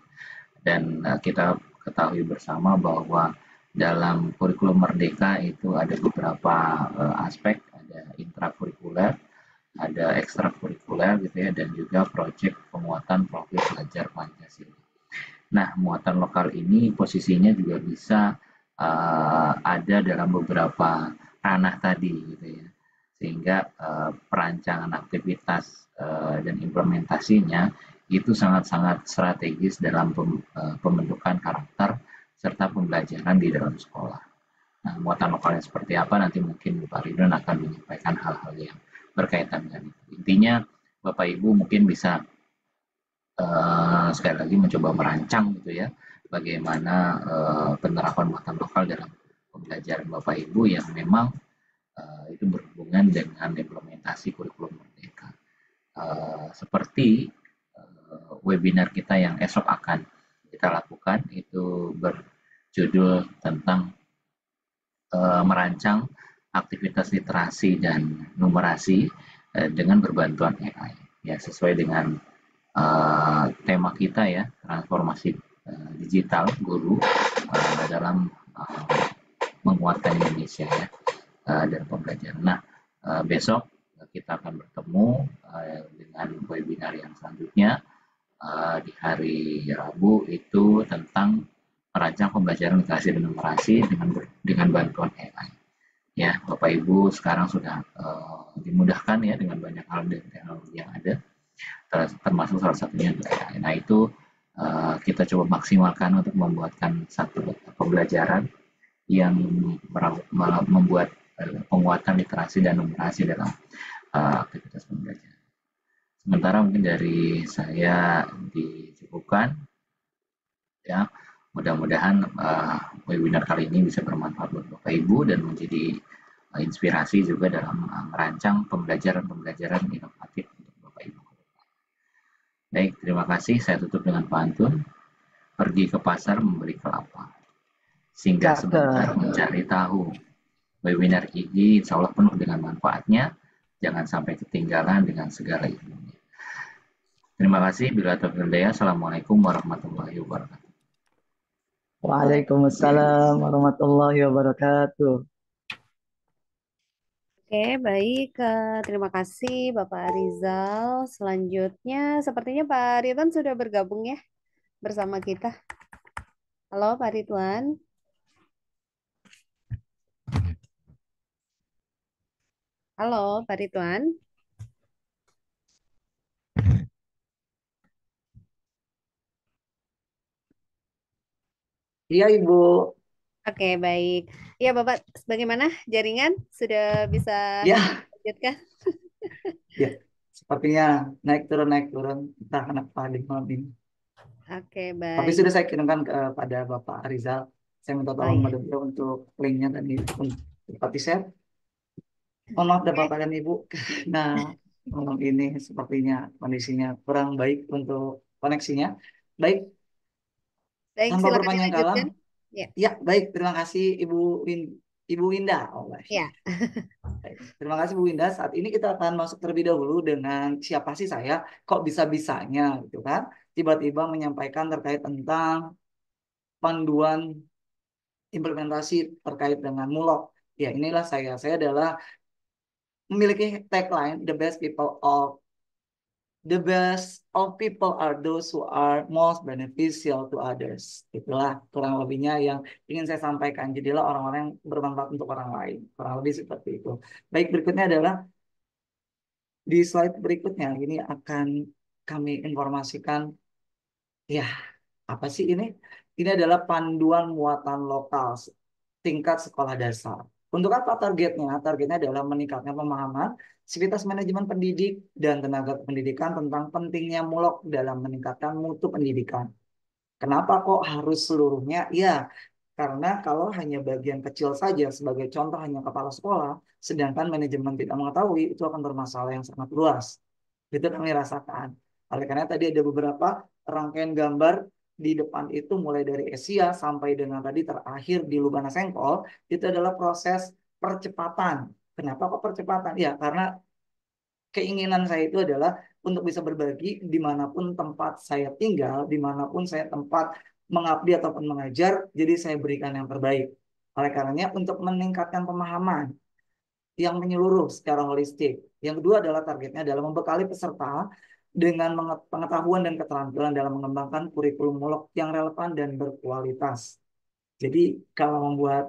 Dan eh, kita ketahui bersama bahwa dalam kurikulum merdeka itu ada beberapa eh, aspek, ada intrakurikuler, ada ekstrakurikuler gitu ya dan juga proyek penguatan profil belajar Pancasila. Nah, muatan lokal ini posisinya juga bisa uh, ada dalam beberapa ranah tadi, gitu ya. Sehingga uh, perancangan aktivitas uh, dan implementasinya itu sangat-sangat strategis dalam pem, uh, pembentukan karakter serta pembelajaran di dalam sekolah. Nah, muatan lokalnya seperti apa nanti mungkin Pak Ridwan akan menyampaikan hal-hal yang berkaitan dengan itu. Intinya Bapak Ibu mungkin bisa Eh, sekali lagi mencoba merancang gitu ya bagaimana uh, penerapan muatan lokal dalam pembelajaran Bapak Ibu yang memang uh, itu berhubungan dengan implementasi kurikulum merdeka. Uh, seperti uh, webinar kita yang esok akan kita lakukan itu berjudul tentang uh, merancang aktivitas literasi dan numerasi uh, dengan berbantuan AI ya sesuai dengan Eh, tema kita ya transformasi uh, digital guru uh, dalam uh, menguatkan Indonesia ya uh, dan pembelajaran. Nah uh, besok kita akan bertemu uh, dengan webinar yang selanjutnya uh, di hari Rabu itu tentang merancang pembelajaran literasi dan numerasi dengan dengan bantuan AI. Ya, Bapak Ibu sekarang sudah uh, dimudahkan ya dengan banyak hal dan teknologi yang ada termasuk salah satunya AI. Nah itu eh, kita coba maksimalkan untuk membuatkan satu pembelajaran yang membuat eh, penguatan literasi dan numerasi dalam eh, aktivitas pembelajaran. Sementara mungkin dari saya dicukupkan, ya mudah-mudahan webinar kali ini bisa bermanfaat buat bapak ibu dan menjadi inspirasi juga dalam merancang pembelajaran-pembelajaran inovatif Baik, terima kasih. Saya tutup dengan pantun. Pergi ke pasar memberi kelapa. Singgah sebentar mencari tahu. Webinar ini insya Allah penuh dengan manfaatnya. Jangan sampai ketinggalan dengan segala ilmunya. Terima kasih. Bila taufiq Assalamualaikum warahmatullahi wabarakatuh. Waalaikumsalam warahmatullahi wabarakatuh. Oke, baik. Eh, terima kasih Bapak Rizal. Selanjutnya, sepertinya Pak Ridwan sudah bergabung ya bersama kita. Halo Pak Ridwan. Halo Pak Ridwan. Iya, Ibu. Oke, okay, baik. Ya, Bapak, bagaimana jaringan sudah bisa ya. lanjutkan? [laughs] ya, sepertinya naik turun naik turun entah kenapa di malam ini. Oke, okay, baik. Tapi sudah saya kirimkan kepada Bapak Rizal. Saya minta tolong pada oh, iya. beliau untuk linknya dan untuk di share. Mohon maaf okay. Bapak dan Ibu [laughs] Nah malam ini sepertinya kondisinya kurang baik untuk koneksinya. Baik. Baik, Tanpa berpanjang kalam. Ya. ya, baik. Terima kasih Ibu Win Ibu Winda. Oh, ya. Terima kasih Bu Winda. Saat ini kita akan masuk terlebih dahulu dengan siapa sih saya, kok bisa-bisanya gitu kan? Tiba-tiba menyampaikan terkait tentang panduan implementasi terkait dengan Mulok. Ya, inilah saya. Saya adalah memiliki tagline the best people of the best of people are those who are most beneficial to others. Itulah kurang lebihnya yang ingin saya sampaikan. Jadilah orang-orang yang bermanfaat untuk orang lain. Kurang lebih seperti itu. Baik, berikutnya adalah di slide berikutnya ini akan kami informasikan ya apa sih ini? Ini adalah panduan muatan lokal tingkat sekolah dasar. Untuk apa targetnya? Targetnya adalah meningkatnya pemahaman sivitas manajemen pendidik dan tenaga pendidikan tentang pentingnya mulok dalam meningkatkan mutu pendidikan. Kenapa kok harus seluruhnya? Ya, karena kalau hanya bagian kecil saja, sebagai contoh hanya kepala sekolah, sedangkan manajemen tidak mengetahui, itu akan bermasalah yang sangat luas. Itu kami rasakan. Oleh karena tadi ada beberapa rangkaian gambar di depan itu mulai dari Asia sampai dengan tadi terakhir di Lubana Sengkol itu adalah proses percepatan. Kenapa kok percepatan? Ya karena keinginan saya itu adalah untuk bisa berbagi dimanapun tempat saya tinggal, dimanapun saya tempat mengabdi ataupun mengajar, jadi saya berikan yang terbaik. Oleh karenanya untuk meningkatkan pemahaman yang menyeluruh secara holistik. Yang kedua adalah targetnya adalah membekali peserta dengan pengetahuan dan keterampilan dalam mengembangkan kurikulum mulok yang relevan dan berkualitas. Jadi kalau membuat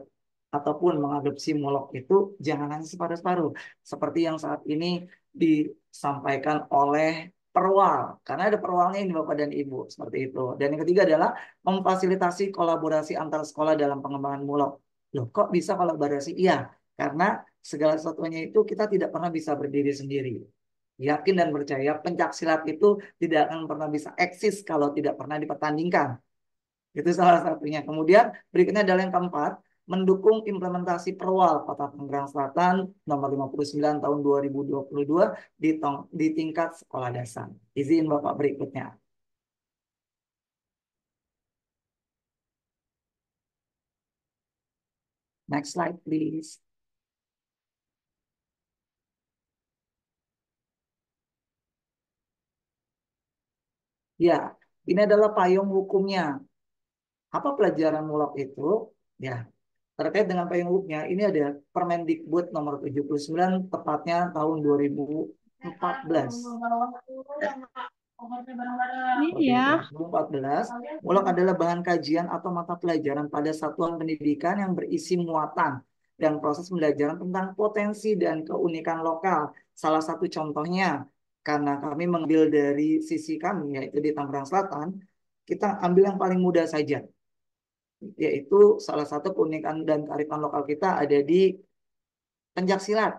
ataupun mengadopsi mulok itu jangan hanya separuh-separuh. Seperti yang saat ini disampaikan oleh perwal. Karena ada perwalnya ini Bapak dan Ibu. Seperti itu. Dan yang ketiga adalah memfasilitasi kolaborasi antar sekolah dalam pengembangan mulok. Loh kok bisa kolaborasi? Iya. Karena segala sesuatunya itu kita tidak pernah bisa berdiri sendiri Yakin dan percaya pencak silat itu tidak akan pernah bisa eksis kalau tidak pernah dipertandingkan. Itu salah satunya. Kemudian berikutnya adalah yang keempat, mendukung implementasi perwal Kota Tangerang Selatan nomor 59 tahun 2022 di, tong, di tingkat sekolah dasar. Izin Bapak berikutnya. Next slide please. Ya, ini adalah payung hukumnya. Apa pelajaran mulok itu? Ya, terkait dengan payung hukumnya, ini ada Permendikbud nomor 79, tepatnya tahun 2014. Ya. Iya. 2014, Mulok adalah bahan kajian atau mata pelajaran pada satuan pendidikan yang berisi muatan dan proses pembelajaran tentang potensi dan keunikan lokal. Salah satu contohnya karena kami mengambil dari sisi kami yaitu di Tangerang Selatan, kita ambil yang paling mudah saja. Yaitu salah satu keunikan dan kearifan lokal kita ada di penjak silat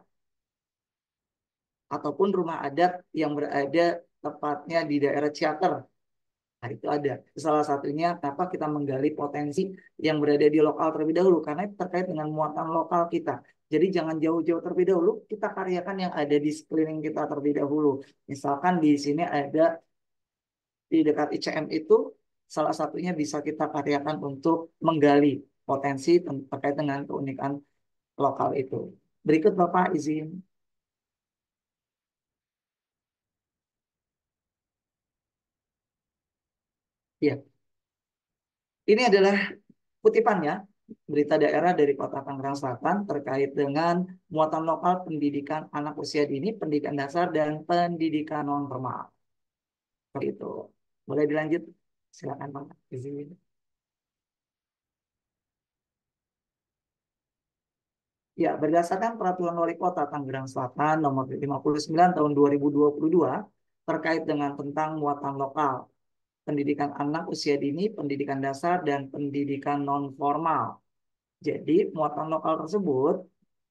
ataupun rumah adat yang berada tepatnya di daerah Ciater. Nah, itu ada. Salah satunya kenapa kita menggali potensi yang berada di lokal terlebih dahulu karena terkait dengan muatan lokal kita. Jadi jangan jauh-jauh terlebih dahulu, kita karyakan yang ada di sekeliling kita terlebih dahulu. Misalkan di sini ada di dekat ICM itu salah satunya bisa kita karyakan untuk menggali potensi terkait dengan keunikan lokal itu. Berikut Bapak izin Ya. Ini adalah kutipannya berita daerah dari Kota Tangerang Selatan terkait dengan muatan lokal pendidikan anak usia dini, pendidikan dasar, dan pendidikan non formal. Begitu. Boleh dilanjut? Silakan Pak. Izin. Ya, berdasarkan peraturan wali kota Tangerang Selatan nomor 59 tahun 2022 terkait dengan tentang muatan lokal pendidikan anak usia dini, pendidikan dasar, dan pendidikan non-formal. Jadi, muatan lokal tersebut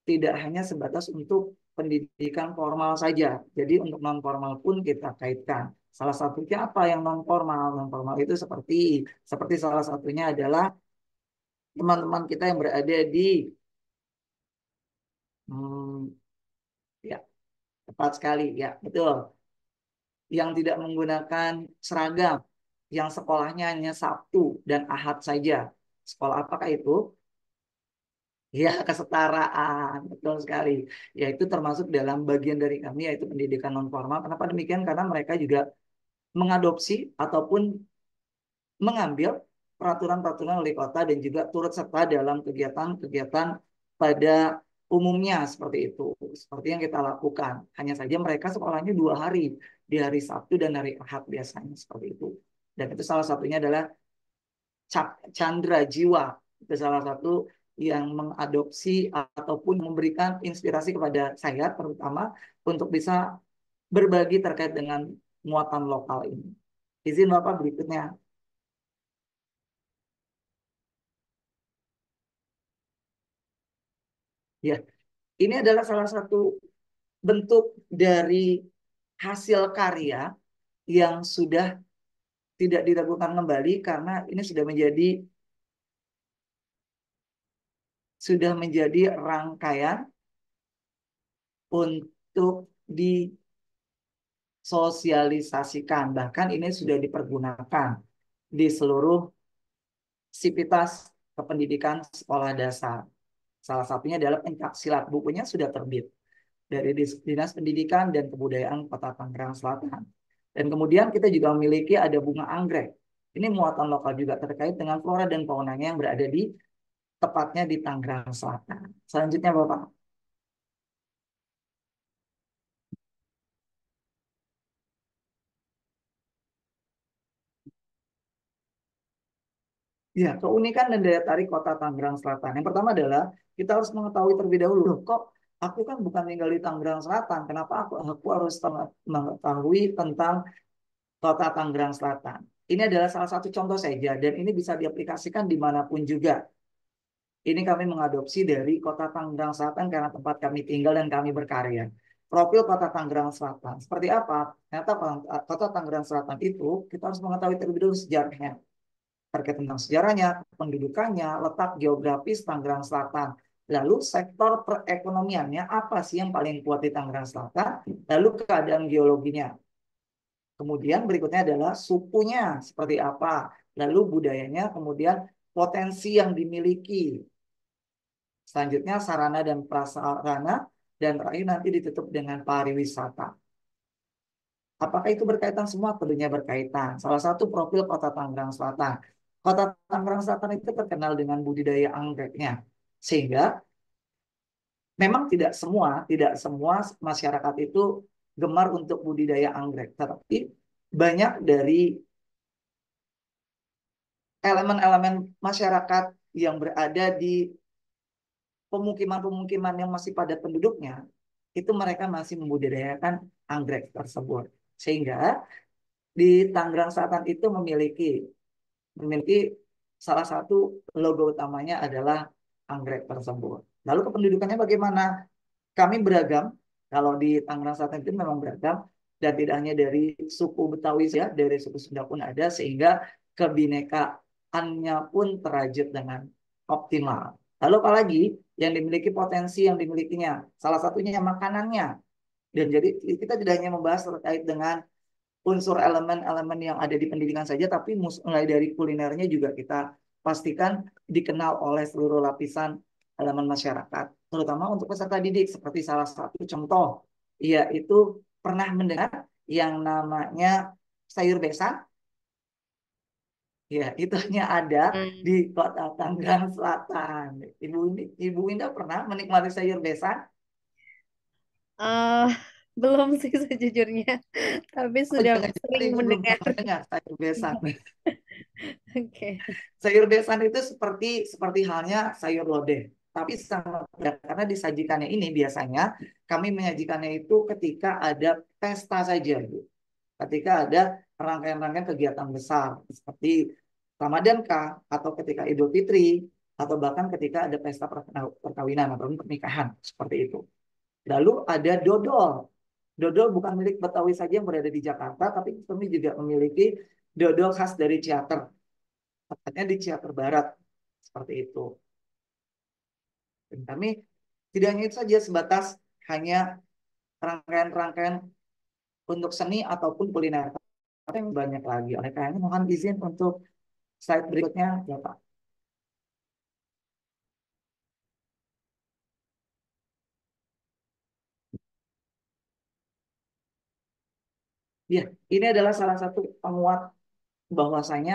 tidak hanya sebatas untuk pendidikan formal saja. Jadi, untuk non-formal pun kita kaitkan. Salah satunya apa yang non-formal? Non-formal itu seperti, seperti salah satunya adalah teman-teman kita yang berada di hmm, ya tepat sekali ya betul yang tidak menggunakan seragam yang sekolahnya hanya Sabtu dan Ahad saja. Sekolah apakah itu? Ya, [laughs] kesetaraan, betul sekali. Ya, itu termasuk dalam bagian dari kami, yaitu pendidikan non-formal. Kenapa demikian? Karena mereka juga mengadopsi ataupun mengambil peraturan-peraturan oleh kota dan juga turut serta dalam kegiatan-kegiatan pada umumnya seperti itu. Seperti yang kita lakukan. Hanya saja mereka sekolahnya dua hari, di hari Sabtu dan hari Ahad biasanya seperti itu dan itu salah satunya adalah Chandra Jiwa itu salah satu yang mengadopsi ataupun memberikan inspirasi kepada saya terutama untuk bisa berbagi terkait dengan muatan lokal ini. Izin Bapak berikutnya. Ya, ini adalah salah satu bentuk dari hasil karya yang sudah tidak diragukan kembali karena ini sudah menjadi sudah menjadi rangkaian untuk disosialisasikan bahkan ini sudah dipergunakan di seluruh sipitas kependidikan sekolah dasar. Salah satunya adalah pencak silat bukunya sudah terbit dari Dinas Pendidikan dan Kebudayaan Kota Tangerang Selatan. Dan kemudian kita juga memiliki ada bunga anggrek. Ini muatan lokal juga terkait dengan flora dan faunanya yang berada di tepatnya di Tangerang Selatan. Selanjutnya Bapak. Ya, keunikan dan daya tarik kota Tangerang Selatan. Yang pertama adalah kita harus mengetahui terlebih dahulu kok aku kan bukan tinggal di Tangerang Selatan. Kenapa aku, aku harus mengetahui tentang kota Tangerang Selatan? Ini adalah salah satu contoh saja, dan ini bisa diaplikasikan dimanapun juga. Ini kami mengadopsi dari kota Tangerang Selatan karena tempat kami tinggal dan kami berkarya. Profil kota Tangerang Selatan. Seperti apa? Ternyata kota Tangerang Selatan itu kita harus mengetahui terlebih dahulu sejarahnya terkait tentang sejarahnya, pendudukannya, letak geografis Tangerang Selatan, Lalu sektor perekonomiannya apa sih yang paling kuat di Tangerang Selatan? Lalu keadaan geologinya. Kemudian berikutnya adalah sukunya seperti apa. Lalu budayanya, kemudian potensi yang dimiliki. Selanjutnya sarana dan prasarana dan terakhir nanti ditutup dengan pariwisata. Apakah itu berkaitan semua? Tentunya berkaitan. Salah satu profil Kota Tangerang Selatan. Kota Tangerang Selatan itu terkenal dengan budidaya anggreknya sehingga memang tidak semua tidak semua masyarakat itu gemar untuk budidaya anggrek tetapi banyak dari elemen-elemen masyarakat yang berada di pemukiman-pemukiman yang masih padat penduduknya itu mereka masih membudidayakan anggrek tersebut sehingga di Tangerang Selatan itu memiliki memiliki salah satu logo utamanya adalah anggrek tersebut. Lalu kependudukannya bagaimana? Kami beragam. Kalau di Tangerang Selatan itu memang beragam dan tidak hanya dari suku Betawi ya, dari suku Sunda pun ada sehingga kebinekaannya pun terajut dengan optimal. Lalu apalagi yang dimiliki potensi yang dimilikinya. Salah satunya makanannya. Dan jadi kita tidak hanya membahas terkait dengan unsur elemen-elemen yang ada di pendidikan saja, tapi mulai dari kulinernya juga kita pastikan dikenal oleh seluruh lapisan elemen masyarakat, terutama untuk peserta didik. Seperti salah satu contoh, yaitu pernah mendengar yang namanya sayur besan. Ya, itu [laughs] hanya ada hmm. di kota Tangerang Selatan. Ibu Ibu Indah pernah menikmati sayur besan? Uh, eh, belum sih sejujurnya, tapi oh, sudah oh, sering mendengar. sayur besan. [laughs] Okay. Sayur besan itu seperti seperti halnya sayur lodeh, tapi sama karena disajikannya ini biasanya kami menyajikannya itu ketika ada pesta saja, Bu. Ketika ada rangkaian-rangkaian kegiatan besar seperti Ramadan kah atau ketika Idul Fitri atau bahkan ketika ada pesta perkawinan atau pernikahan seperti itu. Lalu ada dodol. Dodol bukan milik Betawi saja yang berada di Jakarta, tapi kami juga memiliki dodol khas dari Ciater tepatnya di Ciater Barat seperti itu. Dan kami tidak hanya itu saja sebatas hanya rangkaian-rangkaian untuk seni ataupun kuliner, tapi banyak lagi. Oleh karena mohon izin untuk slide berikutnya, ya Pak. Ya, ini adalah salah satu penguat bahwasanya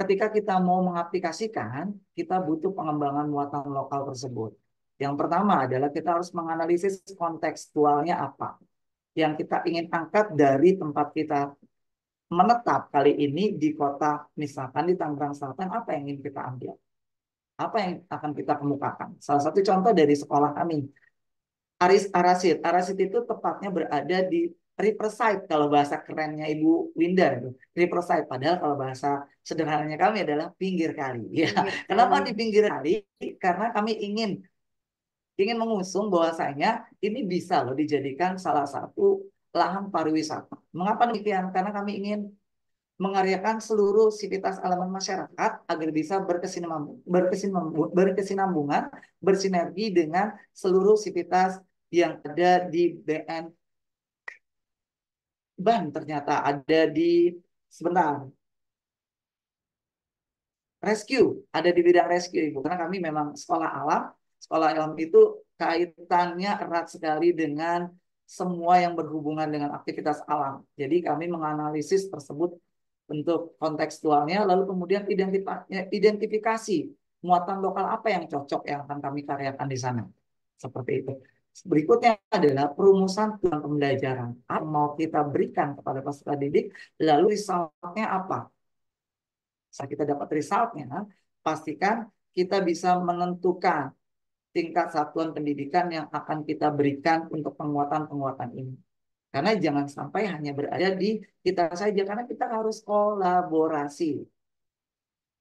ketika kita mau mengaplikasikan, kita butuh pengembangan muatan lokal tersebut. Yang pertama adalah kita harus menganalisis kontekstualnya apa. Yang kita ingin angkat dari tempat kita menetap kali ini di kota, misalkan di Tangerang Selatan, apa yang ingin kita ambil? Apa yang akan kita kemukakan? Salah satu contoh dari sekolah kami, Aris Arasid. Arasid itu tepatnya berada di riverside kalau bahasa kerennya Ibu Winder itu riverside padahal kalau bahasa sederhananya kami adalah pinggir kali ya [laughs] kenapa di pinggir kali karena kami ingin ingin mengusung bahwasanya ini bisa loh dijadikan salah satu lahan pariwisata mengapa demikian karena kami ingin mengaryakan seluruh sivitas elemen masyarakat agar bisa berkesinambungan, berkesinambungan bersinergi dengan seluruh sivitas yang ada di BN ban ternyata ada di sebentar. Rescue, ada di bidang rescue Ibu. Karena kami memang sekolah alam. Sekolah alam itu kaitannya erat sekali dengan semua yang berhubungan dengan aktivitas alam. Jadi kami menganalisis tersebut untuk kontekstualnya, lalu kemudian ya, identifikasi muatan lokal apa yang cocok yang akan kami karyakan di sana. Seperti itu. Berikutnya adalah perumusan tuan pembelajaran. Apa mau kita berikan kepada peserta didik, lalu resultnya apa? Saat kita dapat resultnya, kan? pastikan kita bisa menentukan tingkat satuan pendidikan yang akan kita berikan untuk penguatan-penguatan ini. Karena jangan sampai hanya berada di kita saja, karena kita harus kolaborasi.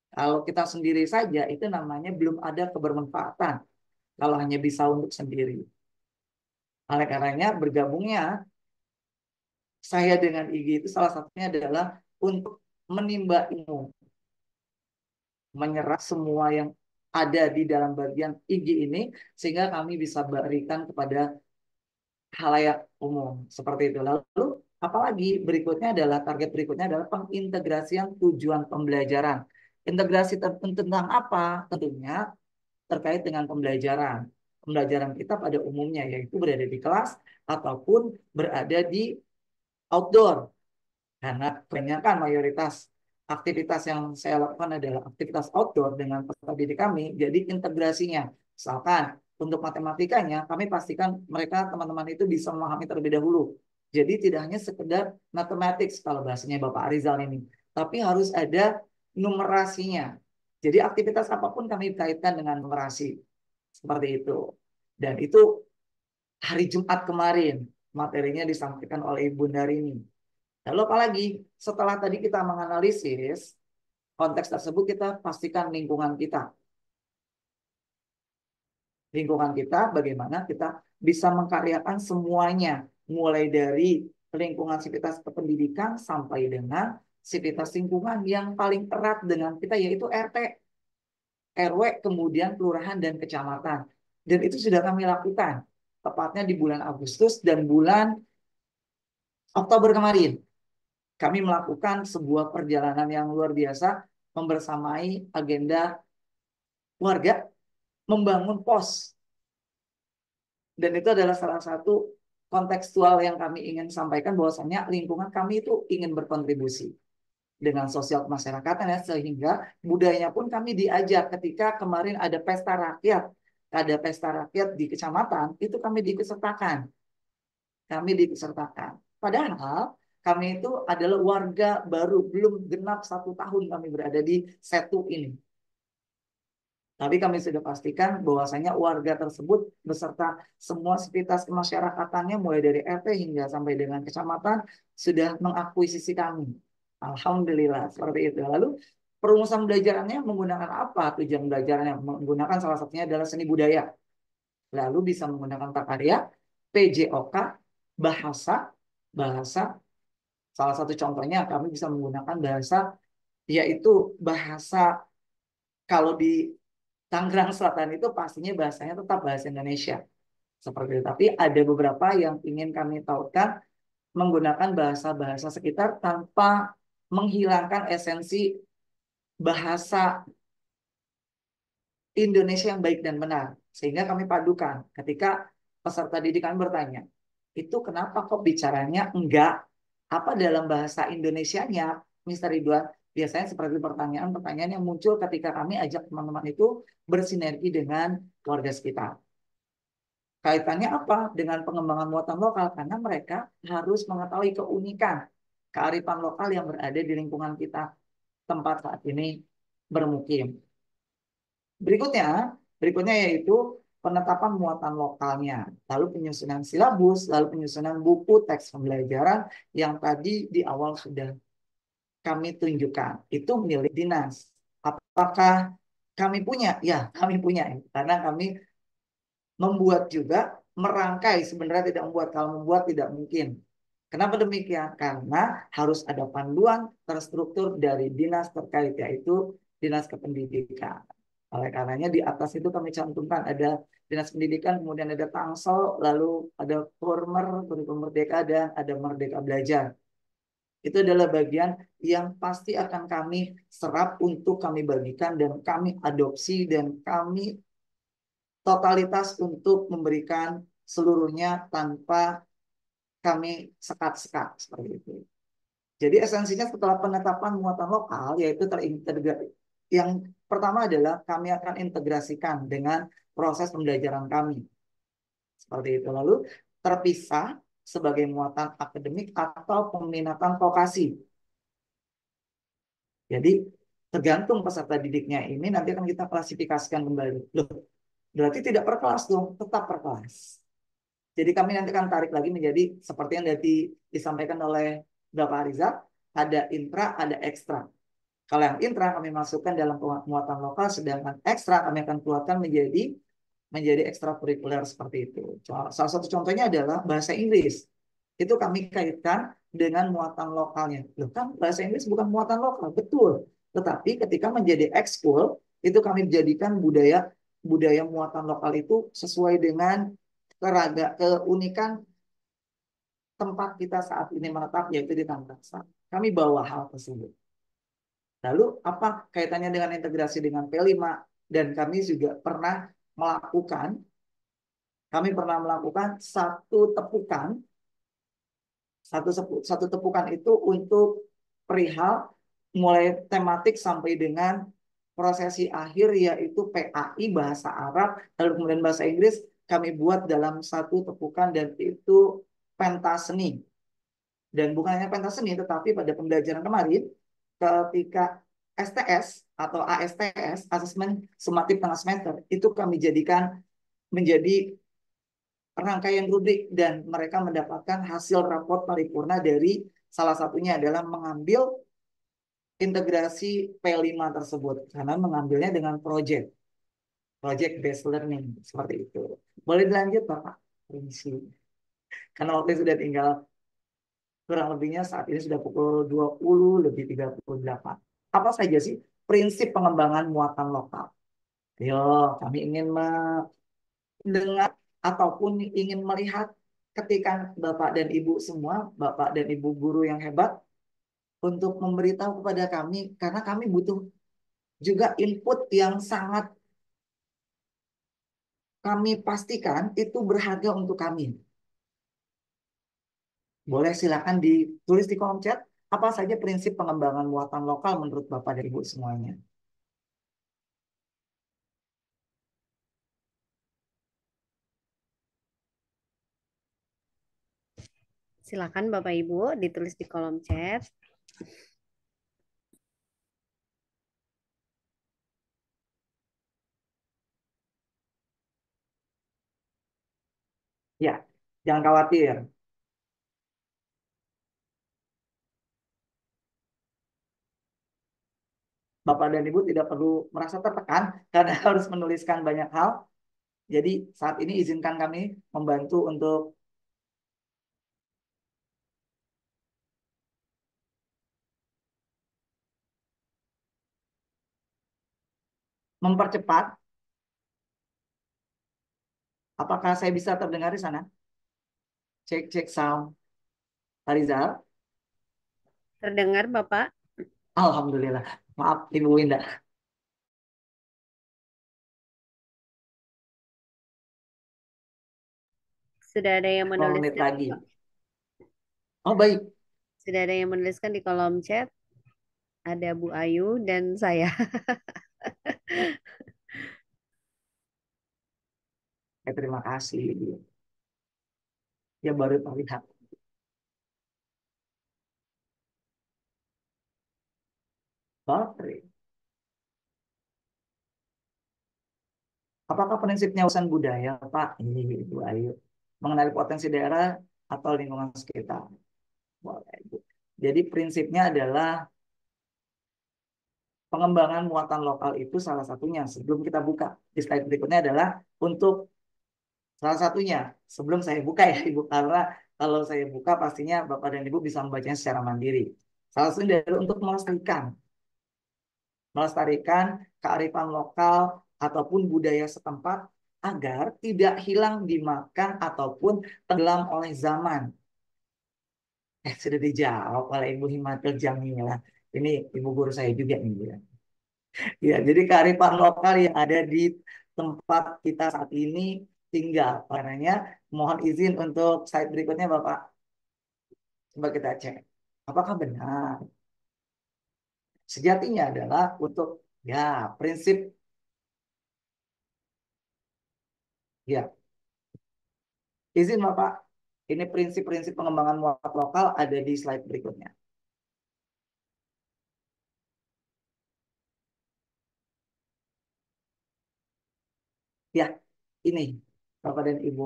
Kalau kita sendiri saja, itu namanya belum ada kebermanfaatan. Kalau hanya bisa untuk sendiri. Oleh karenanya bergabungnya saya dengan IG itu salah satunya adalah untuk menimba ilmu. Menyerah semua yang ada di dalam bagian IG ini sehingga kami bisa berikan kepada halayak umum seperti itu. Lalu apalagi berikutnya adalah target berikutnya adalah pengintegrasian tujuan pembelajaran. Integrasi tentang apa? Tentunya terkait dengan pembelajaran pembelajaran kita pada umumnya, yaitu berada di kelas ataupun berada di outdoor. Karena kebanyakan mayoritas aktivitas yang saya lakukan adalah aktivitas outdoor dengan peserta didik kami, jadi integrasinya. Misalkan untuk matematikanya, kami pastikan mereka teman-teman itu bisa memahami terlebih dahulu. Jadi tidak hanya sekedar matematik kalau bahasanya Bapak Arizal ini, tapi harus ada numerasinya. Jadi aktivitas apapun kami kaitkan dengan numerasi. Seperti itu. Dan itu hari Jumat kemarin materinya disampaikan oleh Ibu Darini. Lalu apalagi setelah tadi kita menganalisis konteks tersebut kita pastikan lingkungan kita. Lingkungan kita bagaimana kita bisa mengkaryakan semuanya mulai dari lingkungan sivitas kependidikan sampai dengan sivitas lingkungan yang paling erat dengan kita yaitu RT, RW, kemudian kelurahan dan kecamatan. Dan itu sudah kami lakukan. Tepatnya di bulan Agustus dan bulan Oktober kemarin. Kami melakukan sebuah perjalanan yang luar biasa membersamai agenda warga membangun pos. Dan itu adalah salah satu kontekstual yang kami ingin sampaikan bahwasanya lingkungan kami itu ingin berkontribusi dengan sosial kemasyarakatan ya, sehingga budayanya pun kami diajak ketika kemarin ada pesta rakyat ada pesta rakyat di kecamatan, itu kami dikesertakan. Kami dikesertakan. Padahal kami itu adalah warga baru, belum genap satu tahun kami berada di setu ini. Tapi kami sudah pastikan bahwasanya warga tersebut beserta semua sivitas kemasyarakatannya mulai dari RT hingga sampai dengan kecamatan sudah mengakuisisi kami. Alhamdulillah seperti itu. Lalu perumusan belajarannya menggunakan apa? Tujuan belajarannya menggunakan salah satunya adalah seni budaya. Lalu bisa menggunakan takarya, PJOK, bahasa, bahasa. Salah satu contohnya kami bisa menggunakan bahasa yaitu bahasa kalau di Tangerang Selatan itu pastinya bahasanya tetap bahasa Indonesia. Seperti itu. Tapi ada beberapa yang ingin kami tautkan menggunakan bahasa-bahasa sekitar tanpa menghilangkan esensi bahasa Indonesia yang baik dan benar. Sehingga kami padukan ketika peserta didik kami bertanya, itu kenapa kok bicaranya enggak? Apa dalam bahasa Indonesianya, Mr. Ridwan? Biasanya seperti pertanyaan-pertanyaan yang muncul ketika kami ajak teman-teman itu bersinergi dengan keluarga sekitar. Kaitannya apa dengan pengembangan muatan lokal? Karena mereka harus mengetahui keunikan, kearifan lokal yang berada di lingkungan kita tempat saat ini bermukim. Berikutnya, berikutnya yaitu penetapan muatan lokalnya, lalu penyusunan silabus, lalu penyusunan buku teks pembelajaran yang tadi di awal sudah kami tunjukkan. Itu milik dinas. Apakah kami punya? Ya, kami punya. Karena kami membuat juga merangkai sebenarnya tidak membuat kalau membuat tidak mungkin Kenapa demikian? Karena harus ada panduan terstruktur dari dinas terkait yaitu dinas kependidikan. Oleh karenanya di atas itu kami cantumkan ada dinas pendidikan, kemudian ada Tangsel, lalu ada former kurikulum merdeka dan ada merdeka belajar. Itu adalah bagian yang pasti akan kami serap untuk kami bagikan dan kami adopsi dan kami totalitas untuk memberikan seluruhnya tanpa kami sekat-sekat seperti itu. Jadi esensinya setelah penetapan muatan lokal yaitu terintegrasi. Yang pertama adalah kami akan integrasikan dengan proses pembelajaran kami. Seperti itu. Lalu terpisah sebagai muatan akademik atau peminatan vokasi. Jadi tergantung peserta didiknya ini nanti akan kita klasifikasikan kembali. Loh, berarti tidak per kelas dong, tetap per kelas. Jadi kami nanti akan tarik lagi menjadi seperti yang tadi disampaikan oleh Bapak Ariza, ada intra, ada ekstra. Kalau yang intra kami masukkan dalam muatan lokal, sedangkan ekstra kami akan keluarkan menjadi menjadi ekstrakurikuler seperti itu. Salah satu contohnya adalah bahasa Inggris. Itu kami kaitkan dengan muatan lokalnya. Loh kan bahasa Inggris bukan muatan lokal, betul. Tetapi ketika menjadi ekskul, itu kami jadikan budaya budaya muatan lokal itu sesuai dengan keraga keunikan tempat kita saat ini menetap yaitu di Tangerang Selatan. Kami bawa hal tersebut. Lalu apa kaitannya dengan integrasi dengan P5 dan kami juga pernah melakukan kami pernah melakukan satu tepukan satu satu tepukan itu untuk perihal mulai tematik sampai dengan prosesi akhir yaitu PAI bahasa Arab lalu kemudian bahasa Inggris kami buat dalam satu tepukan dan itu pentas seni. Dan bukan hanya pentas seni, tetapi pada pembelajaran kemarin, ketika STS atau ASTS, asesmen sematif tengah semester, itu kami jadikan menjadi rangkaian rubrik dan mereka mendapatkan hasil rapor paripurna dari salah satunya adalah mengambil integrasi P5 tersebut karena mengambilnya dengan project project based learning seperti itu. Boleh dilanjut Bapak? Permisi. Karena waktu sudah tinggal kurang lebihnya saat ini sudah pukul 20 lebih 38. Apa saja sih prinsip pengembangan muatan lokal? Yo, ya, kami ingin mendengar ataupun ingin melihat ketika Bapak dan Ibu semua, Bapak dan Ibu guru yang hebat, untuk memberitahu kepada kami, karena kami butuh juga input yang sangat kami pastikan itu berharga untuk kami. Boleh silakan ditulis di kolom chat apa saja prinsip pengembangan muatan lokal menurut Bapak dan Ibu semuanya. Silakan Bapak Ibu ditulis di kolom chat. Jangan khawatir. Bapak dan Ibu tidak perlu merasa tertekan [laughs] karena harus menuliskan banyak hal. Jadi saat ini izinkan kami membantu untuk mempercepat. Apakah saya bisa terdengar di sana? Cek cek sound. Fariza. Terdengar Bapak? Alhamdulillah. Maaf Ibu Winda. Sudah ada yang menuliskan. lagi. Oh baik. Sudah ada yang menuliskan di kolom chat. Ada Bu Ayu dan saya. [laughs] Ya, terima kasih dia baru terlihat. Baterai. Apakah prinsipnya usan budaya, Pak? Ini Ibu gitu, Ayu. Mengenali potensi daerah atau lingkungan sekitar. Boleh, Ibu. Jadi prinsipnya adalah pengembangan muatan lokal itu salah satunya sebelum kita buka. Di slide berikutnya adalah untuk Salah satunya, sebelum saya buka ya Ibu, karena kalau saya buka pastinya Bapak dan Ibu bisa membacanya secara mandiri. Salah satunya adalah untuk melestarikan. Melestarikan kearifan lokal ataupun budaya setempat agar tidak hilang dimakan ataupun tenggelam oleh zaman. Eh, sudah dijawab oleh Ibu Himatul Jamila. Ya. Ini ibu guru saya juga nih. Ya. ya, jadi kearifan lokal yang ada di tempat kita saat ini tinggal. warnanya. mohon izin untuk slide berikutnya Bapak. Coba kita cek. Apakah benar? Sejatinya adalah untuk ya prinsip ya izin Bapak. Ini prinsip-prinsip pengembangan muat lokal ada di slide berikutnya. Ya, ini bapak dan ibu.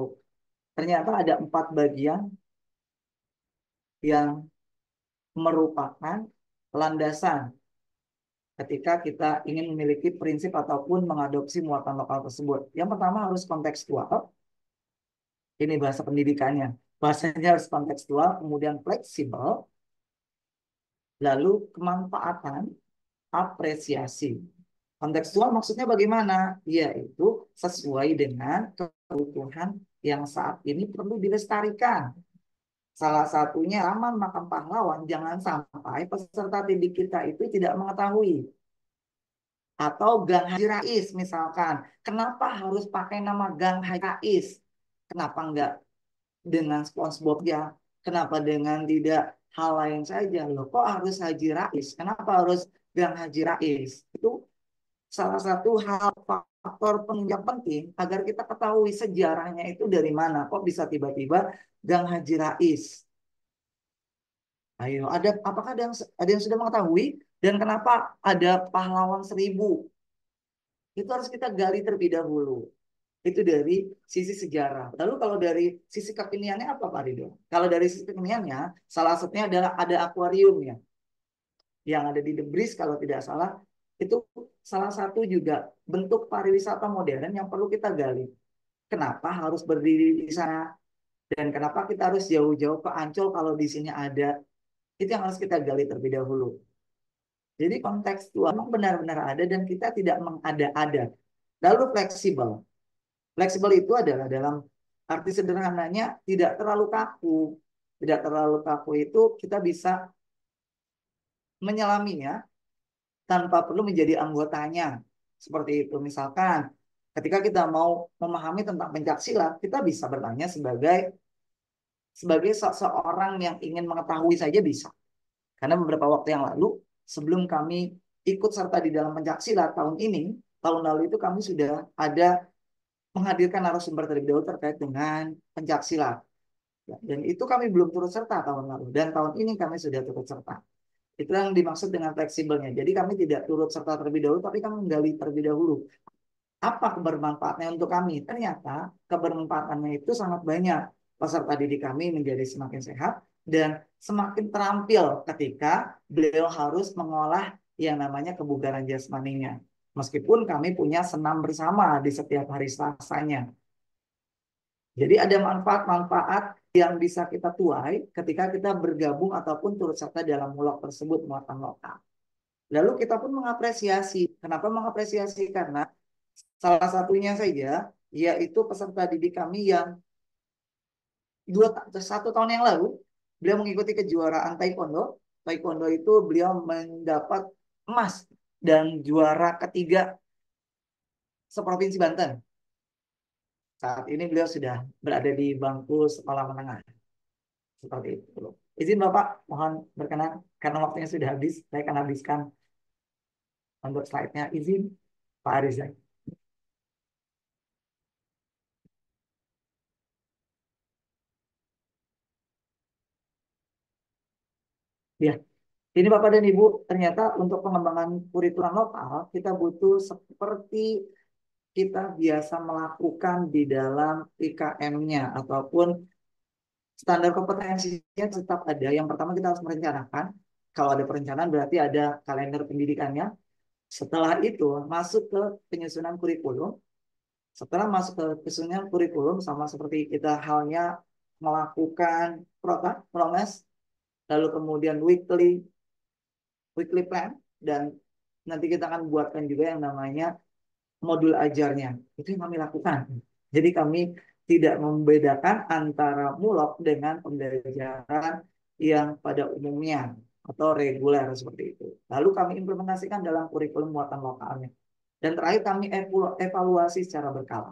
Ternyata ada empat bagian yang merupakan landasan ketika kita ingin memiliki prinsip ataupun mengadopsi muatan lokal tersebut. Yang pertama harus kontekstual. Ini bahasa pendidikannya. Bahasanya harus kontekstual, kemudian fleksibel, lalu kemanfaatan, apresiasi. Kontekstual maksudnya bagaimana? Yaitu sesuai dengan keutuhan yang saat ini perlu dilestarikan. Salah satunya aman Makam Pahlawan jangan sampai peserta didik kita itu tidak mengetahui. Atau Gang Haji Rais misalkan. Kenapa harus pakai nama Gang Haji Rais? Kenapa enggak dengan SpongeBob ya? Kenapa dengan tidak hal lain saja? Loh kok harus Haji Rais? Kenapa harus Gang Haji Rais? Itu salah satu hal faktor penunjang penting agar kita ketahui sejarahnya itu dari mana. Kok bisa tiba-tiba Gang Haji Rais? Ayo, ada apakah ada yang ada yang sudah mengetahui dan kenapa ada pahlawan seribu? Itu harus kita gali terlebih dahulu. Itu dari sisi sejarah. Lalu kalau dari sisi kekiniannya apa Pak Ridho? Kalau dari sisi kekiniannya, salah satunya adalah ada akuariumnya Yang ada di Debris kalau tidak salah itu salah satu juga bentuk pariwisata modern yang perlu kita gali. Kenapa harus berdiri di sana? Dan kenapa kita harus jauh-jauh ke Ancol kalau di sini ada? Itu yang harus kita gali terlebih dahulu. Jadi konteks memang benar-benar ada dan kita tidak mengada-ada. Lalu fleksibel. Fleksibel itu adalah dalam arti sederhananya tidak terlalu kaku. Tidak terlalu kaku itu kita bisa menyelaminya tanpa perlu menjadi anggotanya. Seperti itu misalkan ketika kita mau memahami tentang Pencaksilat, kita bisa bertanya sebagai sebagai seseorang yang ingin mengetahui saja bisa. Karena beberapa waktu yang lalu sebelum kami ikut serta di dalam Pencaksilat tahun ini, tahun lalu itu kami sudah ada menghadirkan narasumber terlebih dahulu terkait dengan Pencaksilat. Dan itu kami belum turut serta tahun lalu dan tahun ini kami sudah turut serta. Itu yang dimaksud dengan fleksibelnya. Jadi kami tidak turut serta terlebih dahulu, tapi kami menggali terlebih dahulu. Apa kebermanfaatnya untuk kami? Ternyata kebermanfaatannya itu sangat banyak. Peserta didik kami menjadi semakin sehat dan semakin terampil ketika beliau harus mengolah yang namanya kebugaran jasmaninya. Meskipun kami punya senam bersama di setiap hari Selasanya. Jadi ada manfaat-manfaat yang bisa kita tuai ketika kita bergabung ataupun turut serta dalam mulok tersebut muatan lokal. Lalu kita pun mengapresiasi. Kenapa mengapresiasi? Karena salah satunya saja yaitu peserta didik kami yang dua satu tahun yang lalu beliau mengikuti kejuaraan taekwondo. Taekwondo itu beliau mendapat emas dan juara ketiga seprovinsi Banten. Saat ini beliau sudah berada di bangku sekolah menengah. Seperti itu. Izin Bapak, mohon berkenan karena waktunya sudah habis, saya akan habiskan untuk slide-nya. Izin Pak Arizal. Ya, ini Bapak dan Ibu, ternyata untuk pengembangan kurikulum lokal kita butuh seperti kita biasa melakukan di dalam IKM-nya ataupun standar kompetensinya tetap ada. Yang pertama kita harus merencanakan. Kalau ada perencanaan berarti ada kalender pendidikannya. Setelah itu masuk ke penyusunan kurikulum. Setelah masuk ke penyusunan kurikulum sama seperti kita halnya melakukan prota, promes, lalu kemudian weekly weekly plan dan nanti kita akan buatkan juga yang namanya modul ajarnya. Itu yang kami lakukan. Jadi kami tidak membedakan antara mulok dengan pembelajaran yang pada umumnya atau reguler seperti itu. Lalu kami implementasikan dalam kurikulum muatan lokalnya. Dan terakhir kami evaluasi secara berkala.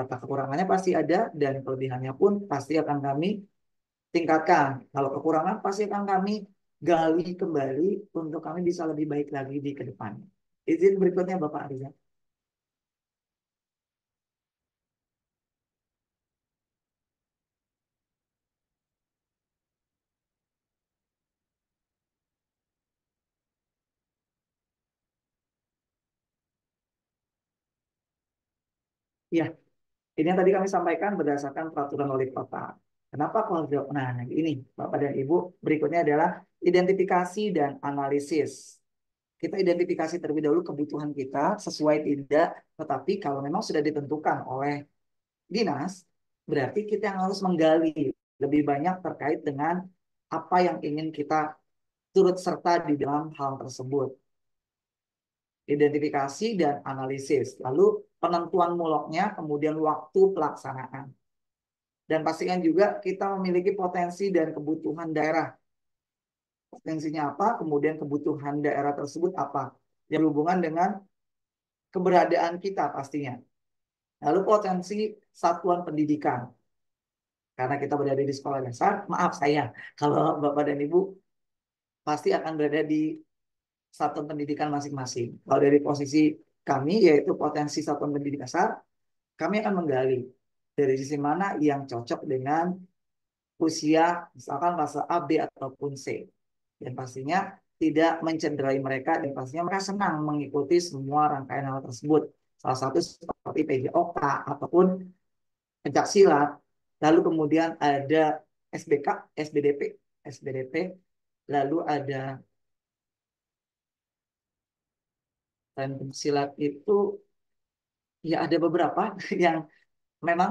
Kata kekurangannya pasti ada dan kelebihannya pun pasti akan kami tingkatkan. Kalau kekurangan pasti akan kami gali kembali untuk kami bisa lebih baik lagi di kedepannya. Izin berikutnya Bapak Arya. Ya, ini yang tadi kami sampaikan berdasarkan peraturan wali kota. Kenapa kalau Nah, ini Bapak dan Ibu berikutnya adalah identifikasi dan analisis kita identifikasi terlebih dahulu kebutuhan kita sesuai tidak, tetapi kalau memang sudah ditentukan oleh dinas, berarti kita yang harus menggali lebih banyak terkait dengan apa yang ingin kita turut serta di dalam hal tersebut. Identifikasi dan analisis, lalu penentuan muloknya, kemudian waktu pelaksanaan. Dan pastikan juga kita memiliki potensi dan kebutuhan daerah potensinya apa, kemudian kebutuhan daerah tersebut apa. Yang berhubungan dengan keberadaan kita pastinya. Lalu potensi satuan pendidikan. Karena kita berada di sekolah dasar, maaf saya, kalau Bapak dan Ibu pasti akan berada di satuan pendidikan masing-masing. Kalau dari posisi kami, yaitu potensi satuan pendidikan dasar, kami akan menggali dari sisi mana yang cocok dengan usia, misalkan fase A, B, ataupun C dan pastinya tidak mencenderai mereka dan pastinya mereka senang mengikuti semua rangkaian hal tersebut. Salah satu seperti PJOK ataupun pencak silat. Lalu kemudian ada SBK, SBDP, SBDP. Lalu ada dan silat itu ya ada beberapa [laughs] yang memang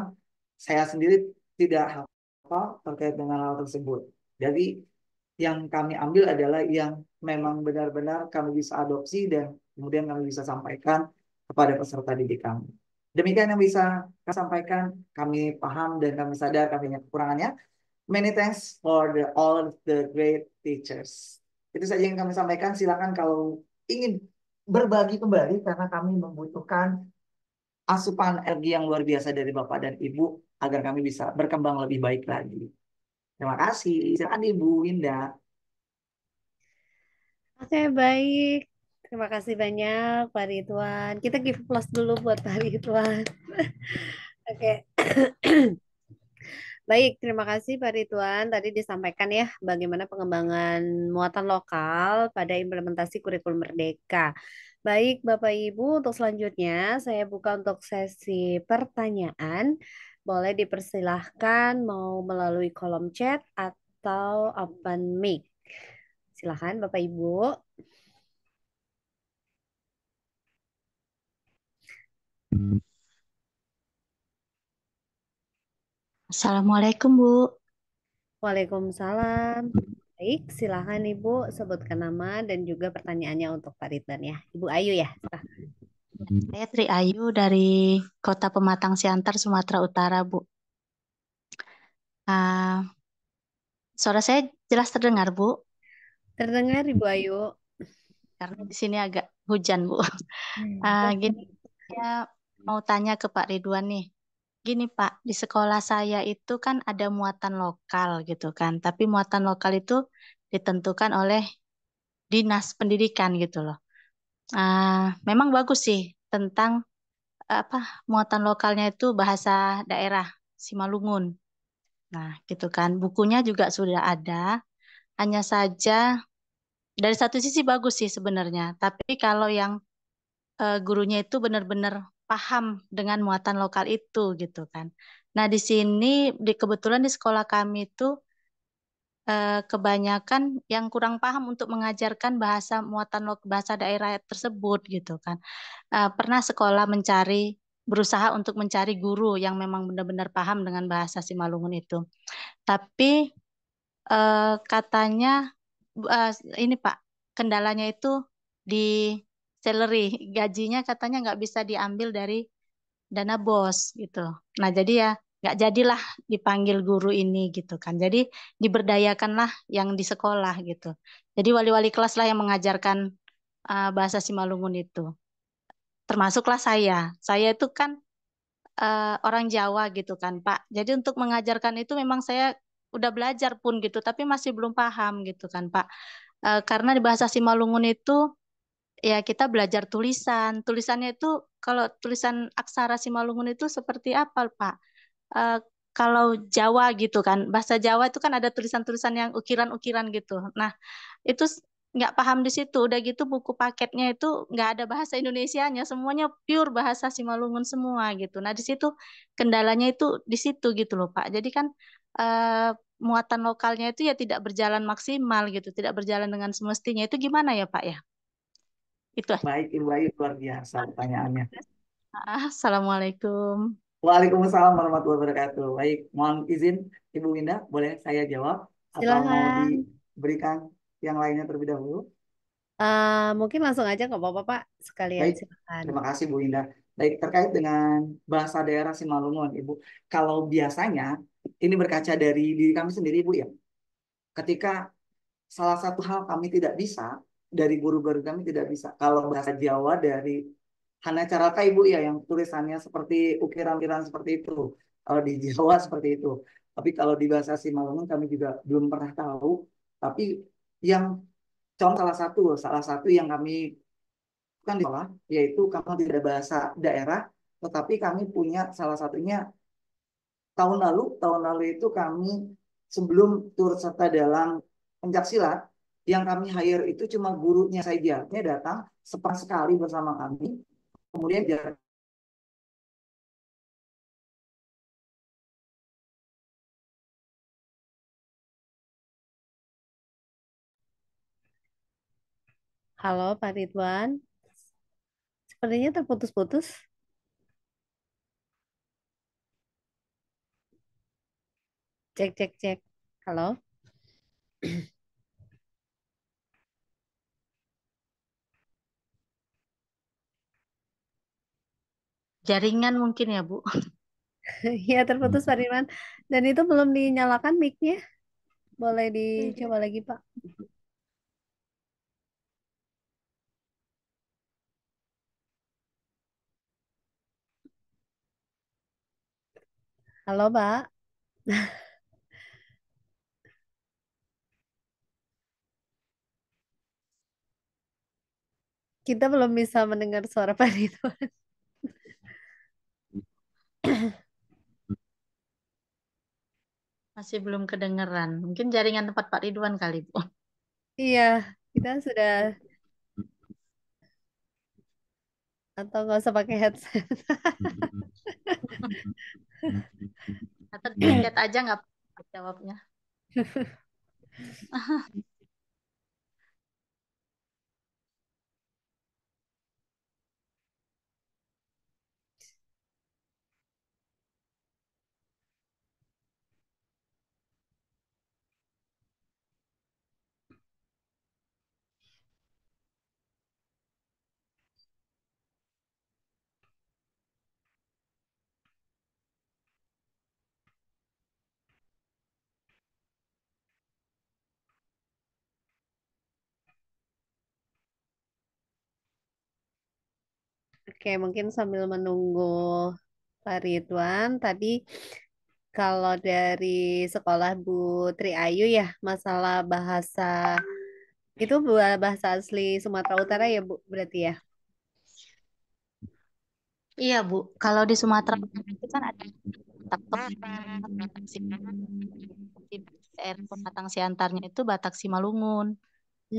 saya sendiri tidak hafal terkait dengan hal tersebut. Jadi yang kami ambil adalah yang memang benar-benar kami bisa adopsi dan kemudian kami bisa sampaikan kepada peserta didik kami. Demikian yang bisa kami sampaikan, kami paham dan kami sadar kami punya kekurangannya. Many thanks for the, all the great teachers. Itu saja yang kami sampaikan. Silakan kalau ingin berbagi kembali karena kami membutuhkan asupan energi yang luar biasa dari Bapak dan Ibu agar kami bisa berkembang lebih baik lagi. Terima kasih. Silakan Ibu Winda. Oke, baik. Terima kasih banyak Pak Rituan. Kita give plus dulu buat Pak Rituan. [laughs] Oke. [clears throat] Baik, terima kasih Pak Rituan. Tadi disampaikan ya bagaimana pengembangan muatan lokal pada implementasi kurikulum merdeka. Baik, Bapak Ibu, untuk selanjutnya saya buka untuk sesi pertanyaan. Boleh dipersilahkan mau melalui kolom chat atau open mic. Silahkan Bapak Ibu. Assalamualaikum Bu. Waalaikumsalam. Baik, silahkan Ibu sebutkan nama dan juga pertanyaannya untuk Pak Ridwan ya. Ibu Ayu ya. Hmm. Saya Tri Ayu dari Kota Pematang Siantar, Sumatera Utara, Bu. Uh, suara saya jelas terdengar, Bu? Terdengar, Ibu Ayu. Karena di sini agak hujan, Bu. Uh, [laughs] gini, saya mau tanya ke Pak Ridwan nih. Gini, Pak, di sekolah saya itu kan ada muatan lokal gitu kan, tapi muatan lokal itu ditentukan oleh dinas pendidikan gitu loh. Ah, memang bagus sih tentang apa, muatan lokalnya itu bahasa daerah Simalungun. Nah, gitu kan. Bukunya juga sudah ada, hanya saja dari satu sisi bagus sih sebenarnya, tapi kalau yang, uh, gurunya itu benar-benar paham dengan muatan lokal itu, gitu kan. Nah, di sini di kebetulan di sekolah kami itu Eh, kebanyakan yang kurang paham untuk mengajarkan bahasa muatan bahasa daerah tersebut gitu kan. Eh, pernah sekolah mencari berusaha untuk mencari guru yang memang benar-benar paham dengan bahasa Simalungun itu. Tapi eh, katanya ini Pak, kendalanya itu di salary, gajinya katanya nggak bisa diambil dari dana bos gitu. Nah jadi ya nggak jadilah dipanggil guru ini gitu kan. Jadi diberdayakanlah yang di sekolah gitu. Jadi wali-wali kelas lah yang mengajarkan uh, bahasa Simalungun itu. Termasuklah saya. Saya itu kan uh, orang Jawa gitu kan, Pak. Jadi untuk mengajarkan itu memang saya udah belajar pun gitu, tapi masih belum paham gitu kan, Pak. Uh, karena di bahasa Simalungun itu ya kita belajar tulisan. Tulisannya itu kalau tulisan aksara Simalungun itu seperti apa, Pak? Eh, kalau Jawa gitu kan bahasa Jawa itu kan ada tulisan-tulisan yang ukiran-ukiran gitu nah itu nggak paham di situ udah gitu buku paketnya itu nggak ada bahasa Indonesianya semuanya pure bahasa Simalungun semua gitu nah di situ kendalanya itu di situ gitu loh Pak jadi kan uh, muatan lokalnya itu ya tidak berjalan maksimal gitu tidak berjalan dengan semestinya itu gimana ya Pak ya itu baik Ibu Ayu luar biasa pertanyaannya [laughs] Assalamualaikum Waalaikumsalam warahmatullahi wabarakatuh. Baik, mohon izin Ibu Winda, boleh saya jawab? Silahkan. Atau mau diberikan yang lainnya terlebih dahulu? Uh, mungkin langsung aja nggak apa-apa Pak, sekalian Baik. silakan. Terima kasih Bu Winda. Baik, terkait dengan bahasa daerah Simalungun, Ibu. Kalau biasanya, ini berkaca dari diri kami sendiri, Ibu, ya. Ketika salah satu hal kami tidak bisa, dari guru-guru kami tidak bisa. Kalau bahasa Jawa dari Hana Caraka Ibu ya yang tulisannya seperti ukiran-ukiran seperti itu. Kalau di Jawa [laughs] seperti itu. Tapi kalau di bahasa Simalungun kami juga belum pernah tahu. Tapi yang contoh salah satu, salah satu yang kami kan di sekolah, yaitu kamu tidak bahasa daerah, tetapi kami punya salah satunya tahun lalu, tahun lalu itu kami sebelum tur serta dalam silat yang kami hire itu cuma gurunya saja. Dia datang sepas sekali bersama kami, kemudian biar Halo Pak Ridwan, sepertinya terputus-putus. Cek, cek, cek. Halo. [clears throat] Jaringan mungkin ya, Bu. [laughs] Iya, terputus Pak Dirman. Dan itu belum dinyalakan mic Boleh dicoba lagi, Pak. Halo, Pak. [laughs] Kita belum bisa mendengar suara Pak Ridwan. Masih belum kedengeran. Mungkin jaringan tempat Pak Ridwan kali, Bu. Iya, kita sudah atau nggak usah pakai headset. atau di aja nggak jawabnya. [laughs] Oke, mungkin sambil menunggu Pak Ridwan, tadi kalau dari sekolah Bu Tri Ayu ya masalah bahasa itu bahasa asli Sumatera Utara ya Bu berarti ya? Iya Bu, kalau di Sumatera itu kan ada Batak Siantarnya itu Batak Simalungun.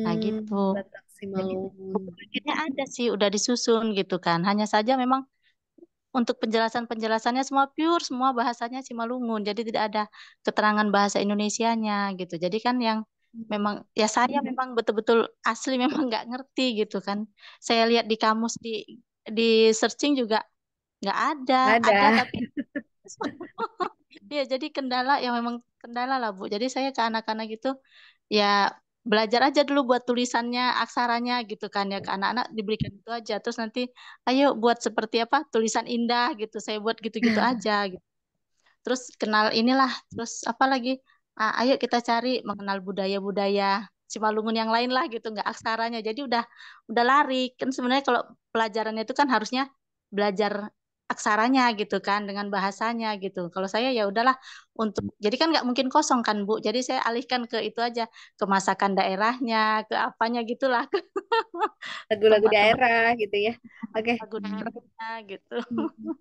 Nah hmm, gitu. Batak maksimal Jadi ada sih, udah disusun gitu kan. Hanya saja memang untuk penjelasan-penjelasannya semua pure, semua bahasanya Simalungun. Jadi tidak ada keterangan bahasa Indonesianya gitu. Jadi kan yang hmm. memang ya saya iya. memang betul-betul asli memang nggak ngerti gitu kan. Saya lihat di kamus di di searching juga nggak ada, ada, ada tapi [laughs] [laughs] ya jadi kendala yang memang kendala lah Bu. Jadi saya ke anak-anak itu ya belajar aja dulu buat tulisannya, aksaranya gitu kan ya ke ya. anak-anak diberikan itu aja. Terus nanti ayo buat seperti apa tulisan indah gitu. Saya buat gitu-gitu ya. aja gitu. Terus kenal inilah, terus apa lagi? Ah, ayo kita cari mengenal budaya-budaya cimalungun yang lain lah gitu, nggak aksaranya. Jadi udah udah lari. Kan sebenarnya kalau pelajarannya itu kan harusnya belajar aksaranya gitu kan dengan bahasanya gitu. Kalau saya ya udahlah untuk hmm. jadi kan nggak mungkin kosong kan Bu. Jadi saya alihkan ke itu aja ke masakan daerahnya, ke apanya gitulah. [laughs] Lagu-lagu daerah gitu ya. Oke. Okay. Lagu daerahnya gitu.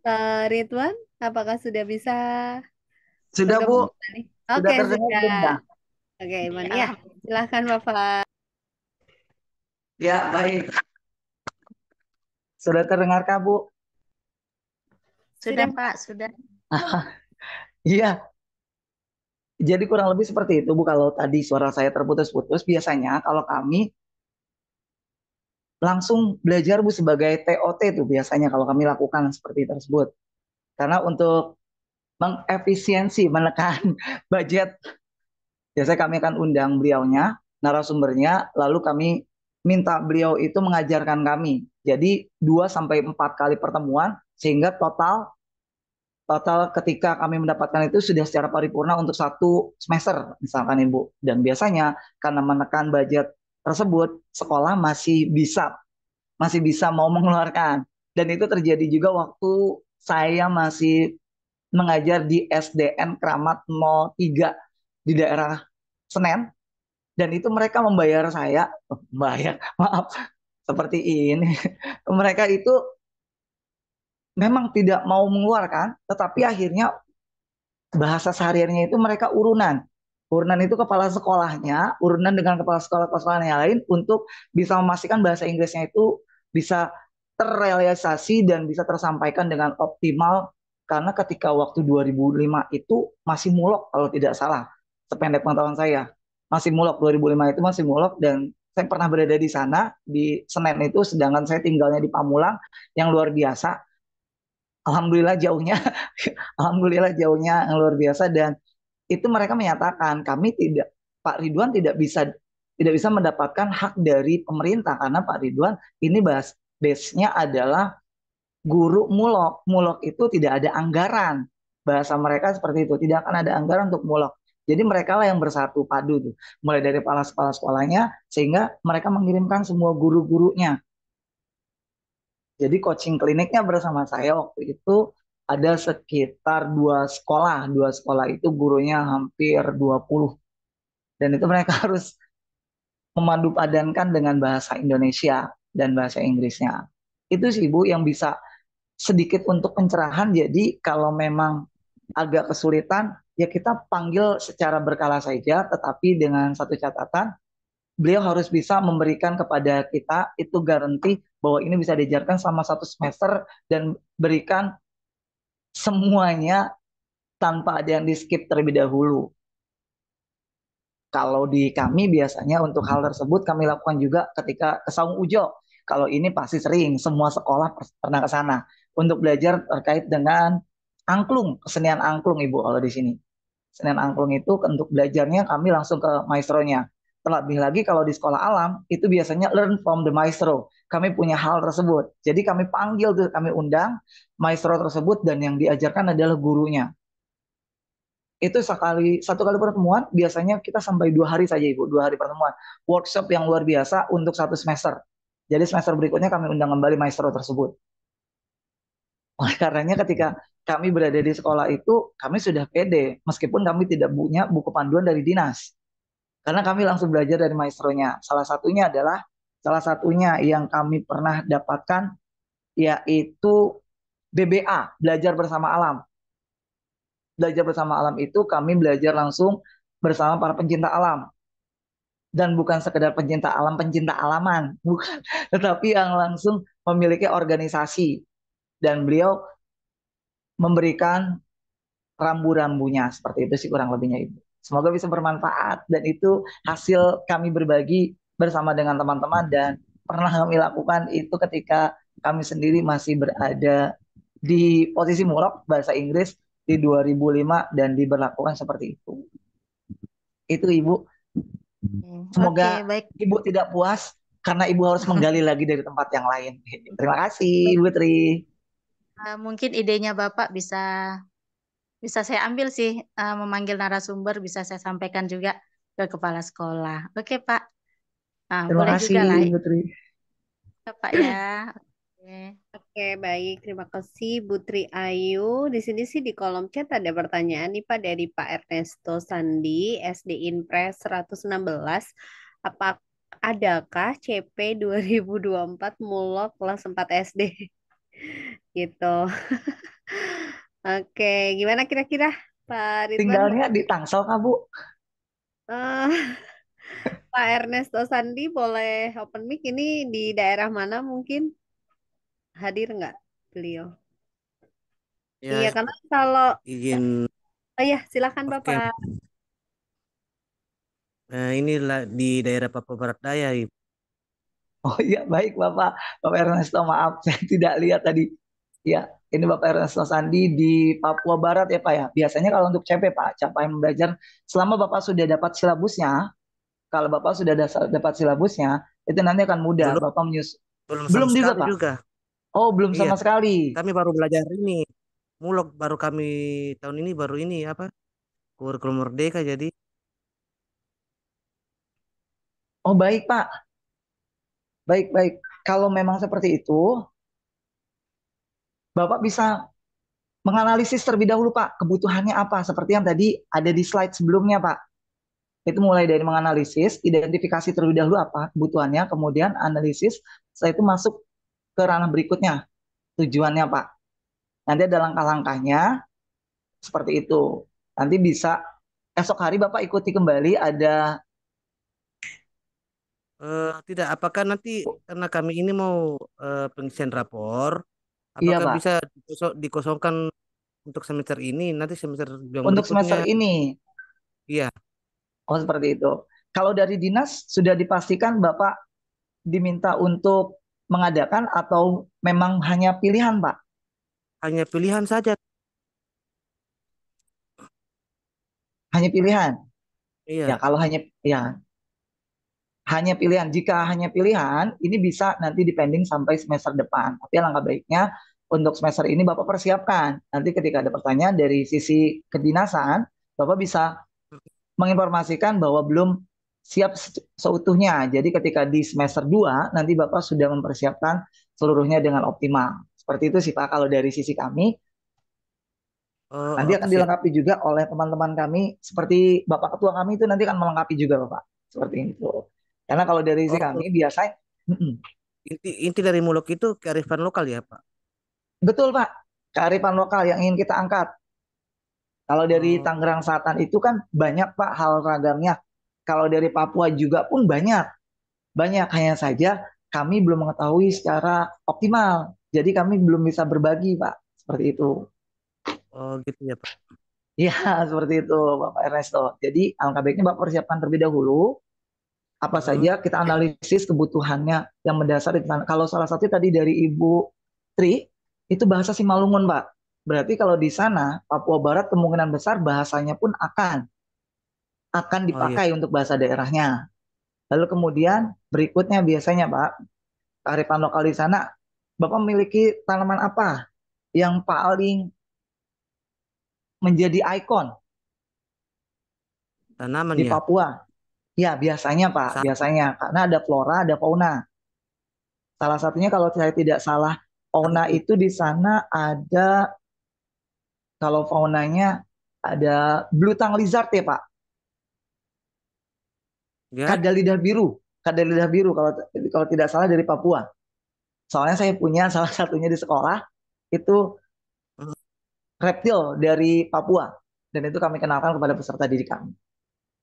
Uh, Ridwan, apakah sudah bisa? Sudah Bu. Oke, sudah. Oke, okay, Iman. Ya, silahkan Bapak. Ya, baik. Sudah terdengar, Kak, Bu? Sudah, Pak, sudah. [laughs] Iya. Jadi kurang lebih seperti itu, Bu. Kalau tadi suara saya terputus-putus, biasanya kalau kami langsung belajar Bu sebagai TOT itu biasanya kalau kami lakukan seperti tersebut. Karena untuk mengefisiensi, menekan [laughs] budget, biasanya kami akan undang beliaunya, narasumbernya, lalu kami minta beliau itu mengajarkan kami. Jadi dua sampai empat kali pertemuan sehingga total total ketika kami mendapatkan itu sudah secara paripurna untuk satu semester misalkan Ibu. Dan biasanya karena menekan budget tersebut sekolah masih bisa masih bisa mau [laughs] mengeluarkan. Dan itu terjadi juga waktu saya masih mengajar di SDN Kramat 03 di daerah Senen dan itu mereka membayar saya membayar maaf seperti ini [laughs] mereka itu memang tidak mau mengeluarkan tetapi akhirnya bahasa sehariannya itu mereka urunan urunan itu kepala sekolahnya urunan dengan kepala sekolah kepala sekolah yang lain untuk bisa memastikan bahasa Inggrisnya itu bisa terrealisasi dan bisa tersampaikan dengan optimal karena ketika waktu 2005 itu masih mulok kalau tidak salah sependek pengetahuan saya masih mulok 2005 itu masih mulok dan saya pernah berada di sana di Senen itu sedangkan saya tinggalnya di Pamulang yang luar biasa alhamdulillah jauhnya [laughs] alhamdulillah jauhnya yang luar biasa dan itu mereka menyatakan kami tidak Pak Ridwan tidak bisa tidak bisa mendapatkan hak dari pemerintah karena Pak Ridwan ini bahas base-nya adalah guru mulok. Mulok itu tidak ada anggaran. Bahasa mereka seperti itu, tidak akan ada anggaran untuk mulok. Jadi mereka lah yang bersatu padu tuh, mulai dari kepala sekolah sekolahnya sehingga mereka mengirimkan semua guru-gurunya. Jadi coaching kliniknya bersama saya waktu itu ada sekitar dua sekolah, dua sekolah itu gurunya hampir 20. Dan itu mereka [laughs] harus padankan dengan bahasa Indonesia dan bahasa Inggrisnya. Itu sih Bu yang bisa sedikit untuk pencerahan. Jadi kalau memang agak kesulitan, ya kita panggil secara berkala saja, tetapi dengan satu catatan, beliau harus bisa memberikan kepada kita itu garanti bahwa ini bisa diajarkan sama satu semester dan berikan semuanya tanpa ada yang di skip terlebih dahulu. Kalau di kami biasanya untuk hal tersebut kami lakukan juga ketika ke Saung Ujo. Kalau ini pasti sering, semua sekolah pernah ke sana untuk belajar terkait dengan angklung, kesenian angklung Ibu kalau di sini. Senin Angklung itu untuk belajarnya kami langsung ke maestronya. Terlebih lagi kalau di sekolah alam itu biasanya learn from the maestro. Kami punya hal tersebut. Jadi kami panggil kami undang maestro tersebut dan yang diajarkan adalah gurunya. Itu sekali satu kali pertemuan biasanya kita sampai dua hari saja ibu, dua hari pertemuan. Workshop yang luar biasa untuk satu semester. Jadi semester berikutnya kami undang kembali maestro tersebut. Oleh karenanya ketika kami berada di sekolah itu, kami sudah pede meskipun kami tidak punya buku panduan dari dinas. Karena kami langsung belajar dari maestronya. Salah satunya adalah salah satunya yang kami pernah dapatkan yaitu BBA, belajar bersama alam. Belajar bersama alam itu kami belajar langsung bersama para pencinta alam. Dan bukan sekedar pencinta alam, pencinta alaman, [laughs] bukan, tetapi yang langsung memiliki organisasi dan beliau memberikan rambu-rambunya seperti itu sih kurang lebihnya itu. Semoga bisa bermanfaat dan itu hasil kami berbagi bersama dengan teman-teman dan pernah kami lakukan itu ketika kami sendiri masih berada di posisi murok bahasa Inggris di 2005 dan diberlakukan seperti itu. Itu Ibu. Hmm. Semoga Oke, baik. Ibu tidak puas karena Ibu harus menggali lagi dari tempat yang lain. [laughs] Terima kasih, Ibu Tri. Eh, mungkin idenya Bapak bisa bisa saya ambil sih uh, memanggil narasumber bisa saya sampaikan juga ke kepala sekolah. Oke Pak. Uh, Terima boleh kasih juga lah. Putri. Ya. Iya, Pak ya. Oke. Oke baik. Terima kasih Putri Ayu. Di sini sih di kolom chat ada pertanyaan nih Pak dari Pak Ernesto Sandi SD Inpres 116. Apa adakah CP 2024 Mulok kelas 4 SD? gitu. [laughs] Oke, gimana kira-kira Pak Ridwan? Tinggalnya di Tangsel kah, Bu? Uh, [laughs] Pak Ernesto Sandi boleh open mic ini di daerah mana mungkin? Hadir nggak beliau? Ya, iya, karena kalau Ingin... Oh iya, silakan Bapak. Nah, inilah di daerah Papua Barat Daya, Oh iya baik Bapak Bapak Ernesto maaf [laughs] saya tidak lihat tadi. Ya ini Bapak Ernesto Sandi di Papua Barat ya Pak ya. Biasanya kalau untuk CP Pak capaian belajar selama Bapak sudah dapat silabusnya, kalau Bapak sudah dapat silabusnya itu nanti akan mudah belum, Bapak menyus. Belum, belum juga Pak. Juga. Oh belum iya. sama sekali. Kami baru belajar ini mulok baru kami tahun ini baru ini apa kurikulum merdeka jadi. Oh baik Pak. Baik, baik. Kalau memang seperti itu, Bapak bisa menganalisis terlebih dahulu, Pak, kebutuhannya apa? Seperti yang tadi ada di slide sebelumnya, Pak. Itu mulai dari menganalisis, identifikasi terlebih dahulu apa kebutuhannya, kemudian analisis, setelah itu masuk ke ranah berikutnya, tujuannya, Pak. Nanti ada langkah-langkahnya, seperti itu. Nanti bisa esok hari Bapak ikuti kembali ada Uh, tidak apakah nanti oh. karena kami ini mau uh, pengisian rapor iya, apakah Pak. bisa dikosong- dikosongkan untuk semester ini nanti semester yang Untuk semester ini. Iya. Oh, seperti itu. Kalau dari dinas sudah dipastikan Bapak diminta untuk mengadakan atau memang hanya pilihan, Pak? hanya pilihan saja Hanya pilihan. iya Ya, kalau hanya ya hanya pilihan. Jika hanya pilihan, ini bisa nanti depending sampai semester depan. Tapi langkah baiknya untuk semester ini Bapak persiapkan. Nanti ketika ada pertanyaan dari sisi kedinasan, Bapak bisa menginformasikan bahwa belum siap seutuhnya. Jadi ketika di semester 2, nanti Bapak sudah mempersiapkan seluruhnya dengan optimal. Seperti itu sih Pak kalau dari sisi kami. Uh, nanti akan siap. dilengkapi juga oleh teman-teman kami. Seperti Bapak Ketua kami itu nanti akan melengkapi juga Bapak. Seperti itu. Karena kalau dari sisi oh. kami biasa. inti inti dari muluk itu kearifan lokal ya Pak. Betul Pak, kearifan lokal yang ingin kita angkat. Kalau dari hmm. Tangerang Selatan itu kan banyak Pak hal ragamnya. Kalau dari Papua juga pun banyak. Banyak hanya saja kami belum mengetahui secara optimal. Jadi kami belum bisa berbagi Pak, seperti itu. Oh gitu ya Pak. Iya [laughs] seperti itu Bapak Ernesto. Jadi alangkah baiknya Bapak persiapkan terlebih dahulu apa hmm. saja kita analisis kebutuhannya yang mendasar di sana Kalau salah satu tadi dari Ibu Tri itu bahasa Simalungun, Pak. Berarti kalau di sana Papua Barat kemungkinan besar bahasanya pun akan akan dipakai oh, iya. untuk bahasa daerahnya. Lalu kemudian berikutnya biasanya, Pak, kearifan lokal di sana, Bapak memiliki tanaman apa yang paling menjadi ikon tanaman di ya? Papua? Ya, biasanya Pak, biasanya karena ada flora, ada fauna. Salah satunya kalau saya tidak salah, fauna itu di sana ada kalau faunanya ada blue tang lizard ya, Pak. Ya. Kada lidah biru, kada lidah biru kalau kalau tidak salah dari Papua. Soalnya saya punya [laughs] salah satunya di sekolah itu hmm. reptil dari Papua dan itu kami kenalkan kepada peserta didik kami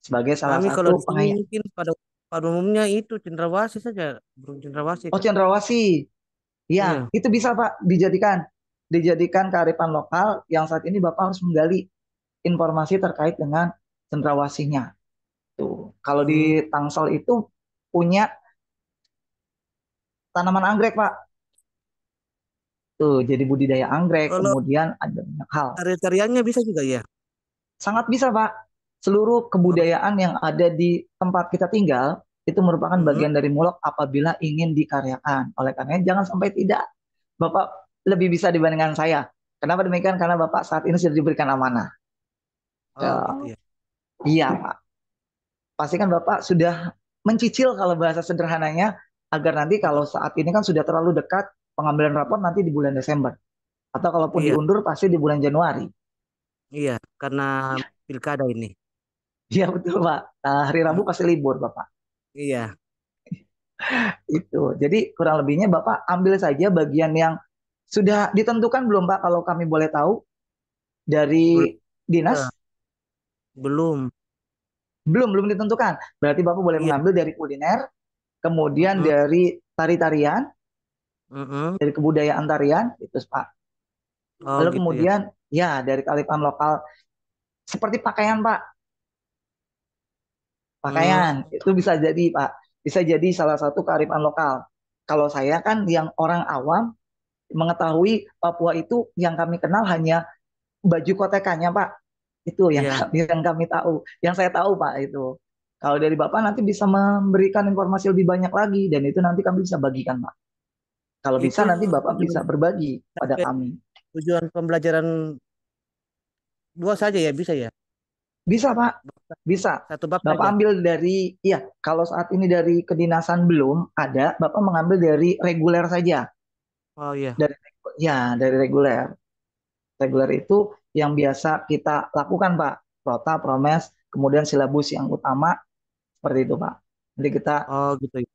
sebagai salah Kami satu kalau mungkin pada pada umumnya itu cendrawasih saja, burung cendrawasih. Oh, cendrawasih. ya, ya. itu bisa Pak dijadikan dijadikan kearifan lokal yang saat ini Bapak harus menggali informasi terkait dengan cendrawasihnya. Tuh, kalau di hmm. Tangsel itu punya tanaman anggrek, Pak. Tuh, jadi budidaya anggrek, kalau kemudian ada banyak hal. Tarian-tariannya bisa juga ya? Sangat bisa, Pak seluruh kebudayaan yang ada di tempat kita tinggal itu merupakan hmm. bagian dari mulok apabila ingin dikaryakan. Oleh karena jangan sampai tidak. Bapak lebih bisa dibandingkan saya. Kenapa demikian? Karena Bapak saat ini sudah diberikan amanah. Oh, uh, iya. iya, Pak. Pastikan Bapak sudah mencicil kalau bahasa sederhananya agar nanti kalau saat ini kan sudah terlalu dekat pengambilan rapor nanti di bulan Desember. Atau kalaupun iya. diundur pasti di bulan Januari. Iya, karena iya. pilkada ini. Iya betul Pak. Nah, hari Rabu pasti libur Bapak. Iya. Itu. Jadi kurang lebihnya Bapak ambil saja bagian yang sudah ditentukan belum Pak kalau kami boleh tahu dari dinas? Eh, belum. Belum, belum ditentukan. Berarti Bapak boleh iya. mengambil dari kuliner, kemudian mm -hmm. dari tari-tarian, mm -hmm. dari kebudayaan tarian, itu Pak. Oh, Lalu gitu ya. kemudian ya, ya dari kalipan lokal seperti pakaian Pak pakaian hmm. itu bisa jadi pak bisa jadi salah satu kearifan lokal kalau saya kan yang orang awam mengetahui Papua itu yang kami kenal hanya baju kotekannya pak itu yang yeah. kami, yang kami tahu yang saya tahu pak itu kalau dari bapak nanti bisa memberikan informasi lebih banyak lagi dan itu nanti kami bisa bagikan pak kalau itu bisa nanti bapak bisa berbagi pada kami tujuan pembelajaran dua saja ya bisa ya bisa Pak, bisa. Satu bab Bapak aja. ambil dari, iya kalau saat ini dari kedinasan belum ada, Bapak mengambil dari reguler saja. Oh iya. Dari ya dari reguler. Reguler itu yang biasa kita lakukan Pak, prota, promes, kemudian silabus yang utama seperti itu Pak. Jadi kita Oh gitu. Iya.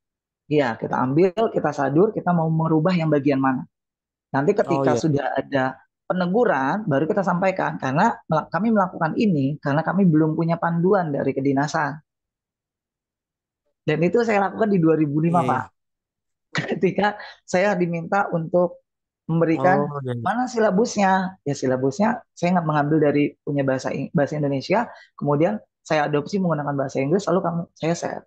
iya, kita ambil, kita sadur, kita mau merubah yang bagian mana. Nanti ketika oh, iya. sudah ada peneguran baru kita sampaikan karena kami melakukan ini karena kami belum punya panduan dari kedinasan. Dan itu saya lakukan di 2005, yeah. Pak. Ketika saya diminta untuk memberikan oh, okay. Iya. mana silabusnya. Ya silabusnya saya ingat mengambil dari punya bahasa bahasa Indonesia, kemudian saya adopsi menggunakan bahasa Inggris lalu kamu saya share.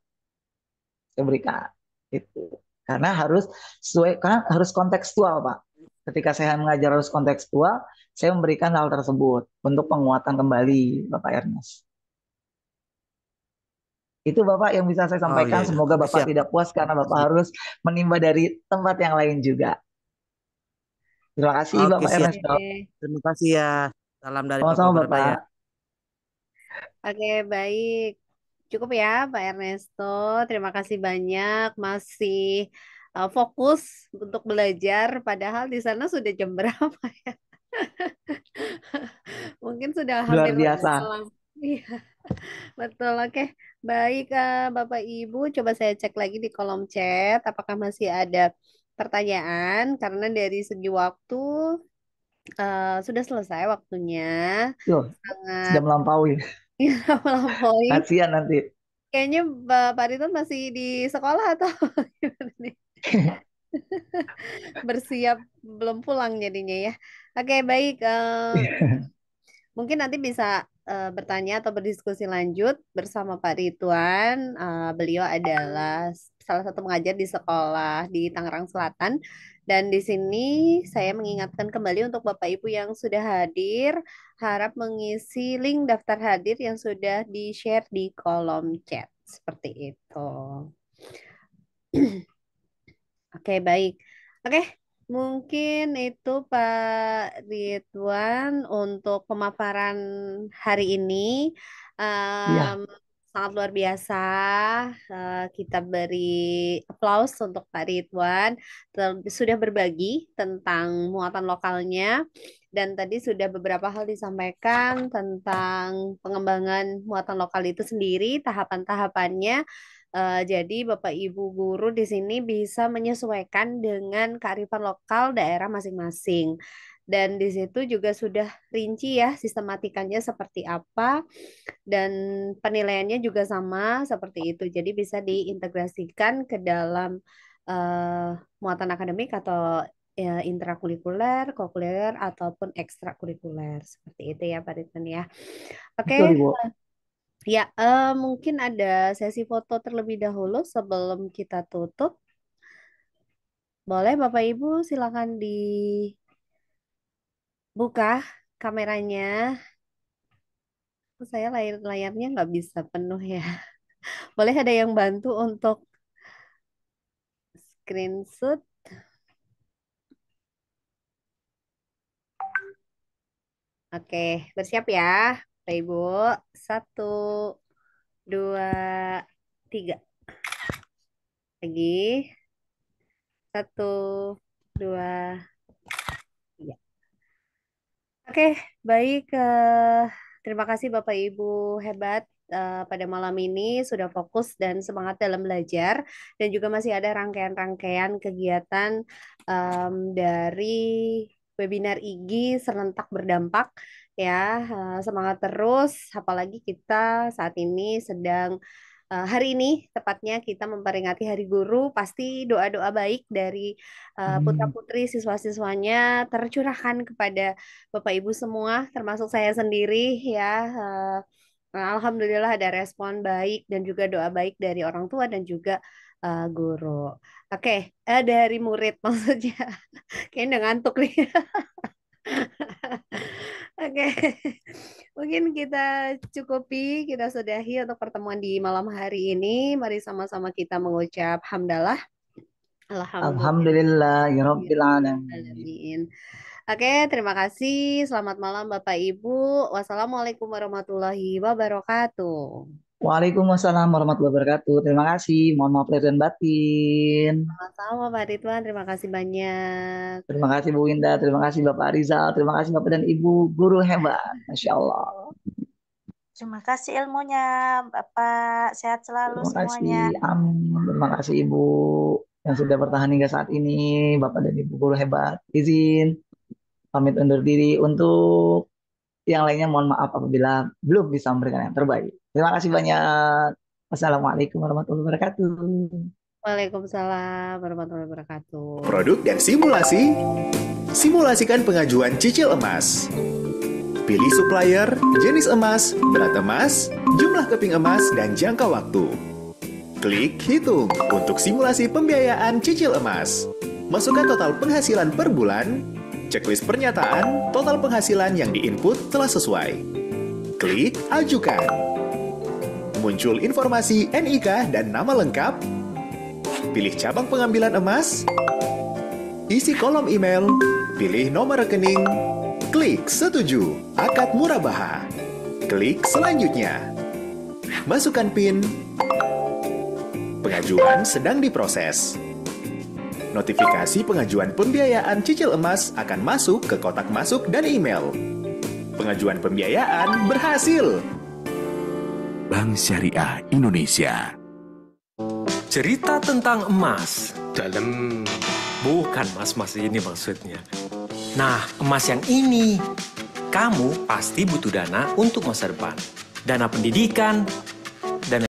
Saya berikan itu. Karena harus sesuai karena harus kontekstual, Pak ketika saya mengajar harus kontekstual, saya memberikan hal tersebut untuk penguatan kembali Bapak Ernest. Itu Bapak yang bisa saya oh, sampaikan. Oh, iya, Semoga Bapak Siap. tidak puas karena Bapak harus menimba dari tempat yang lain juga. Terima kasih Oke, Bapak Ernest. Ernesto. Terima kasih ya. Salam dari Sama Bapak. Ya. Bapak. Oke, baik. Cukup ya Pak Ernesto. Terima kasih banyak. Masih uh, fokus untuk belajar padahal di sana sudah jam [laughs] berapa ya mungkin sudah luar hampir biasa iya betul oke okay. baik eh, bapak ibu coba saya cek lagi di kolom chat apakah masih ada pertanyaan karena dari segi waktu uh, sudah selesai waktunya Yo, sangat sudah melampaui [laughs] iya, melampaui kasihan nanti kayaknya Pak Ridwan masih di sekolah atau [laughs] gimana nih Bersiap belum pulang jadinya ya. Oke, okay, baik. Uh, mungkin nanti bisa uh, bertanya atau berdiskusi lanjut bersama Pak Rituan. Uh, beliau adalah salah satu mengajar di sekolah di Tangerang Selatan. Dan di sini saya mengingatkan kembali untuk Bapak Ibu yang sudah hadir, harap mengisi link daftar hadir yang sudah di-share di kolom chat. Seperti itu. [clears throat] Oke, baik. Oke, mungkin itu Pak Ridwan untuk pemaparan hari ini. Um, ya. Sangat luar biasa. Uh, kita beri aplaus untuk Pak Ridwan. Ter sudah berbagi tentang muatan lokalnya. Dan tadi sudah beberapa hal disampaikan tentang pengembangan muatan lokal itu sendiri, tahapan-tahapannya Uh, jadi Bapak Ibu guru di sini bisa menyesuaikan dengan kearifan lokal daerah masing-masing. Dan di situ juga sudah rinci ya sistematikanya seperti apa dan penilaiannya juga sama seperti itu. Jadi bisa diintegrasikan ke dalam uh, muatan akademik atau ya, intrakurikuler, kokuler ataupun ekstrakurikuler seperti itu ya Pak Ritman ya. Oke. Okay. Ya, uh, mungkin ada sesi foto terlebih dahulu sebelum kita tutup. Boleh Bapak Ibu silakan dibuka kameranya. Oh, saya layar layarnya nggak bisa penuh ya. [laughs] Boleh ada yang bantu untuk screenshot? Oke, bersiap ya. Baik, Bu. Satu, dua, tiga. Lagi. Satu, dua, tiga. Oke, baik. Eh, terima kasih Bapak Ibu hebat eh, pada malam ini sudah fokus dan semangat dalam belajar dan juga masih ada rangkaian-rangkaian kegiatan um, dari webinar IGI serentak berdampak ya eh, semangat terus apalagi kita saat ini sedang eh, hari ini tepatnya kita memperingati Hari Guru pasti doa-doa baik dari eh, hmm. putra-putri siswa-siswanya tercurahkan kepada Bapak Ibu semua termasuk saya sendiri ya Alhamdulillah ada respon baik dan juga doa baik dari orang tua dan juga guru. Oke, okay. dari murid [laughs] maksudnya. Kayaknya ngantuk nih. [laughs] Oke, [laughs] mungkin kita cukupi, kita sudahi untuk pertemuan di malam hari ini. Mari sama-sama kita mengucap hamdalah. Alhamdulillah. Alhamdulillah, ya, ya Rabbil Alamin. Oke, terima kasih. Selamat malam Bapak Ibu. Wassalamualaikum warahmatullahi wabarakatuh. Waalaikumsalam warahmatullahi wabarakatuh. Terima kasih. Mohon maaf lahir dan batin. Sama-sama Pak Ridwan. Terima kasih banyak. Terima kasih Bu Winda. Terima kasih Bapak Rizal. Terima kasih Bapak dan Ibu guru hebat. Masya Allah. Terima kasih ilmunya Bapak. Sehat selalu Terima kasih. semuanya. Amin. Terima kasih Ibu yang sudah bertahan hingga saat ini. Bapak dan Ibu guru hebat. Izin pamit undur diri untuk yang lainnya mohon maaf apabila belum bisa memberikan yang terbaik. Terima kasih banyak. Wassalamualaikum warahmatullahi wabarakatuh. Waalaikumsalam warahmatullahi wabarakatuh. Produk dan simulasi. Simulasikan pengajuan cicil emas. Pilih supplier, jenis emas, berat emas, jumlah keping emas, dan jangka waktu. Klik hitung untuk simulasi pembiayaan cicil emas. Masukkan total penghasilan per bulan, checklist pernyataan, total penghasilan yang diinput telah sesuai. Klik ajukan muncul informasi NIK dan nama lengkap. Pilih cabang pengambilan emas. Isi kolom email. Pilih nomor rekening. Klik setuju. Akad murabaha. Klik selanjutnya. Masukkan PIN. Pengajuan sedang diproses. Notifikasi pengajuan pembiayaan cicil emas akan masuk ke kotak masuk dan email. Pengajuan pembiayaan berhasil. Bank Syariah Indonesia. Cerita tentang emas. Dalam bukan emas emas ini maksudnya. Nah, emas yang ini kamu pasti butuh dana untuk masa depan. Dana pendidikan,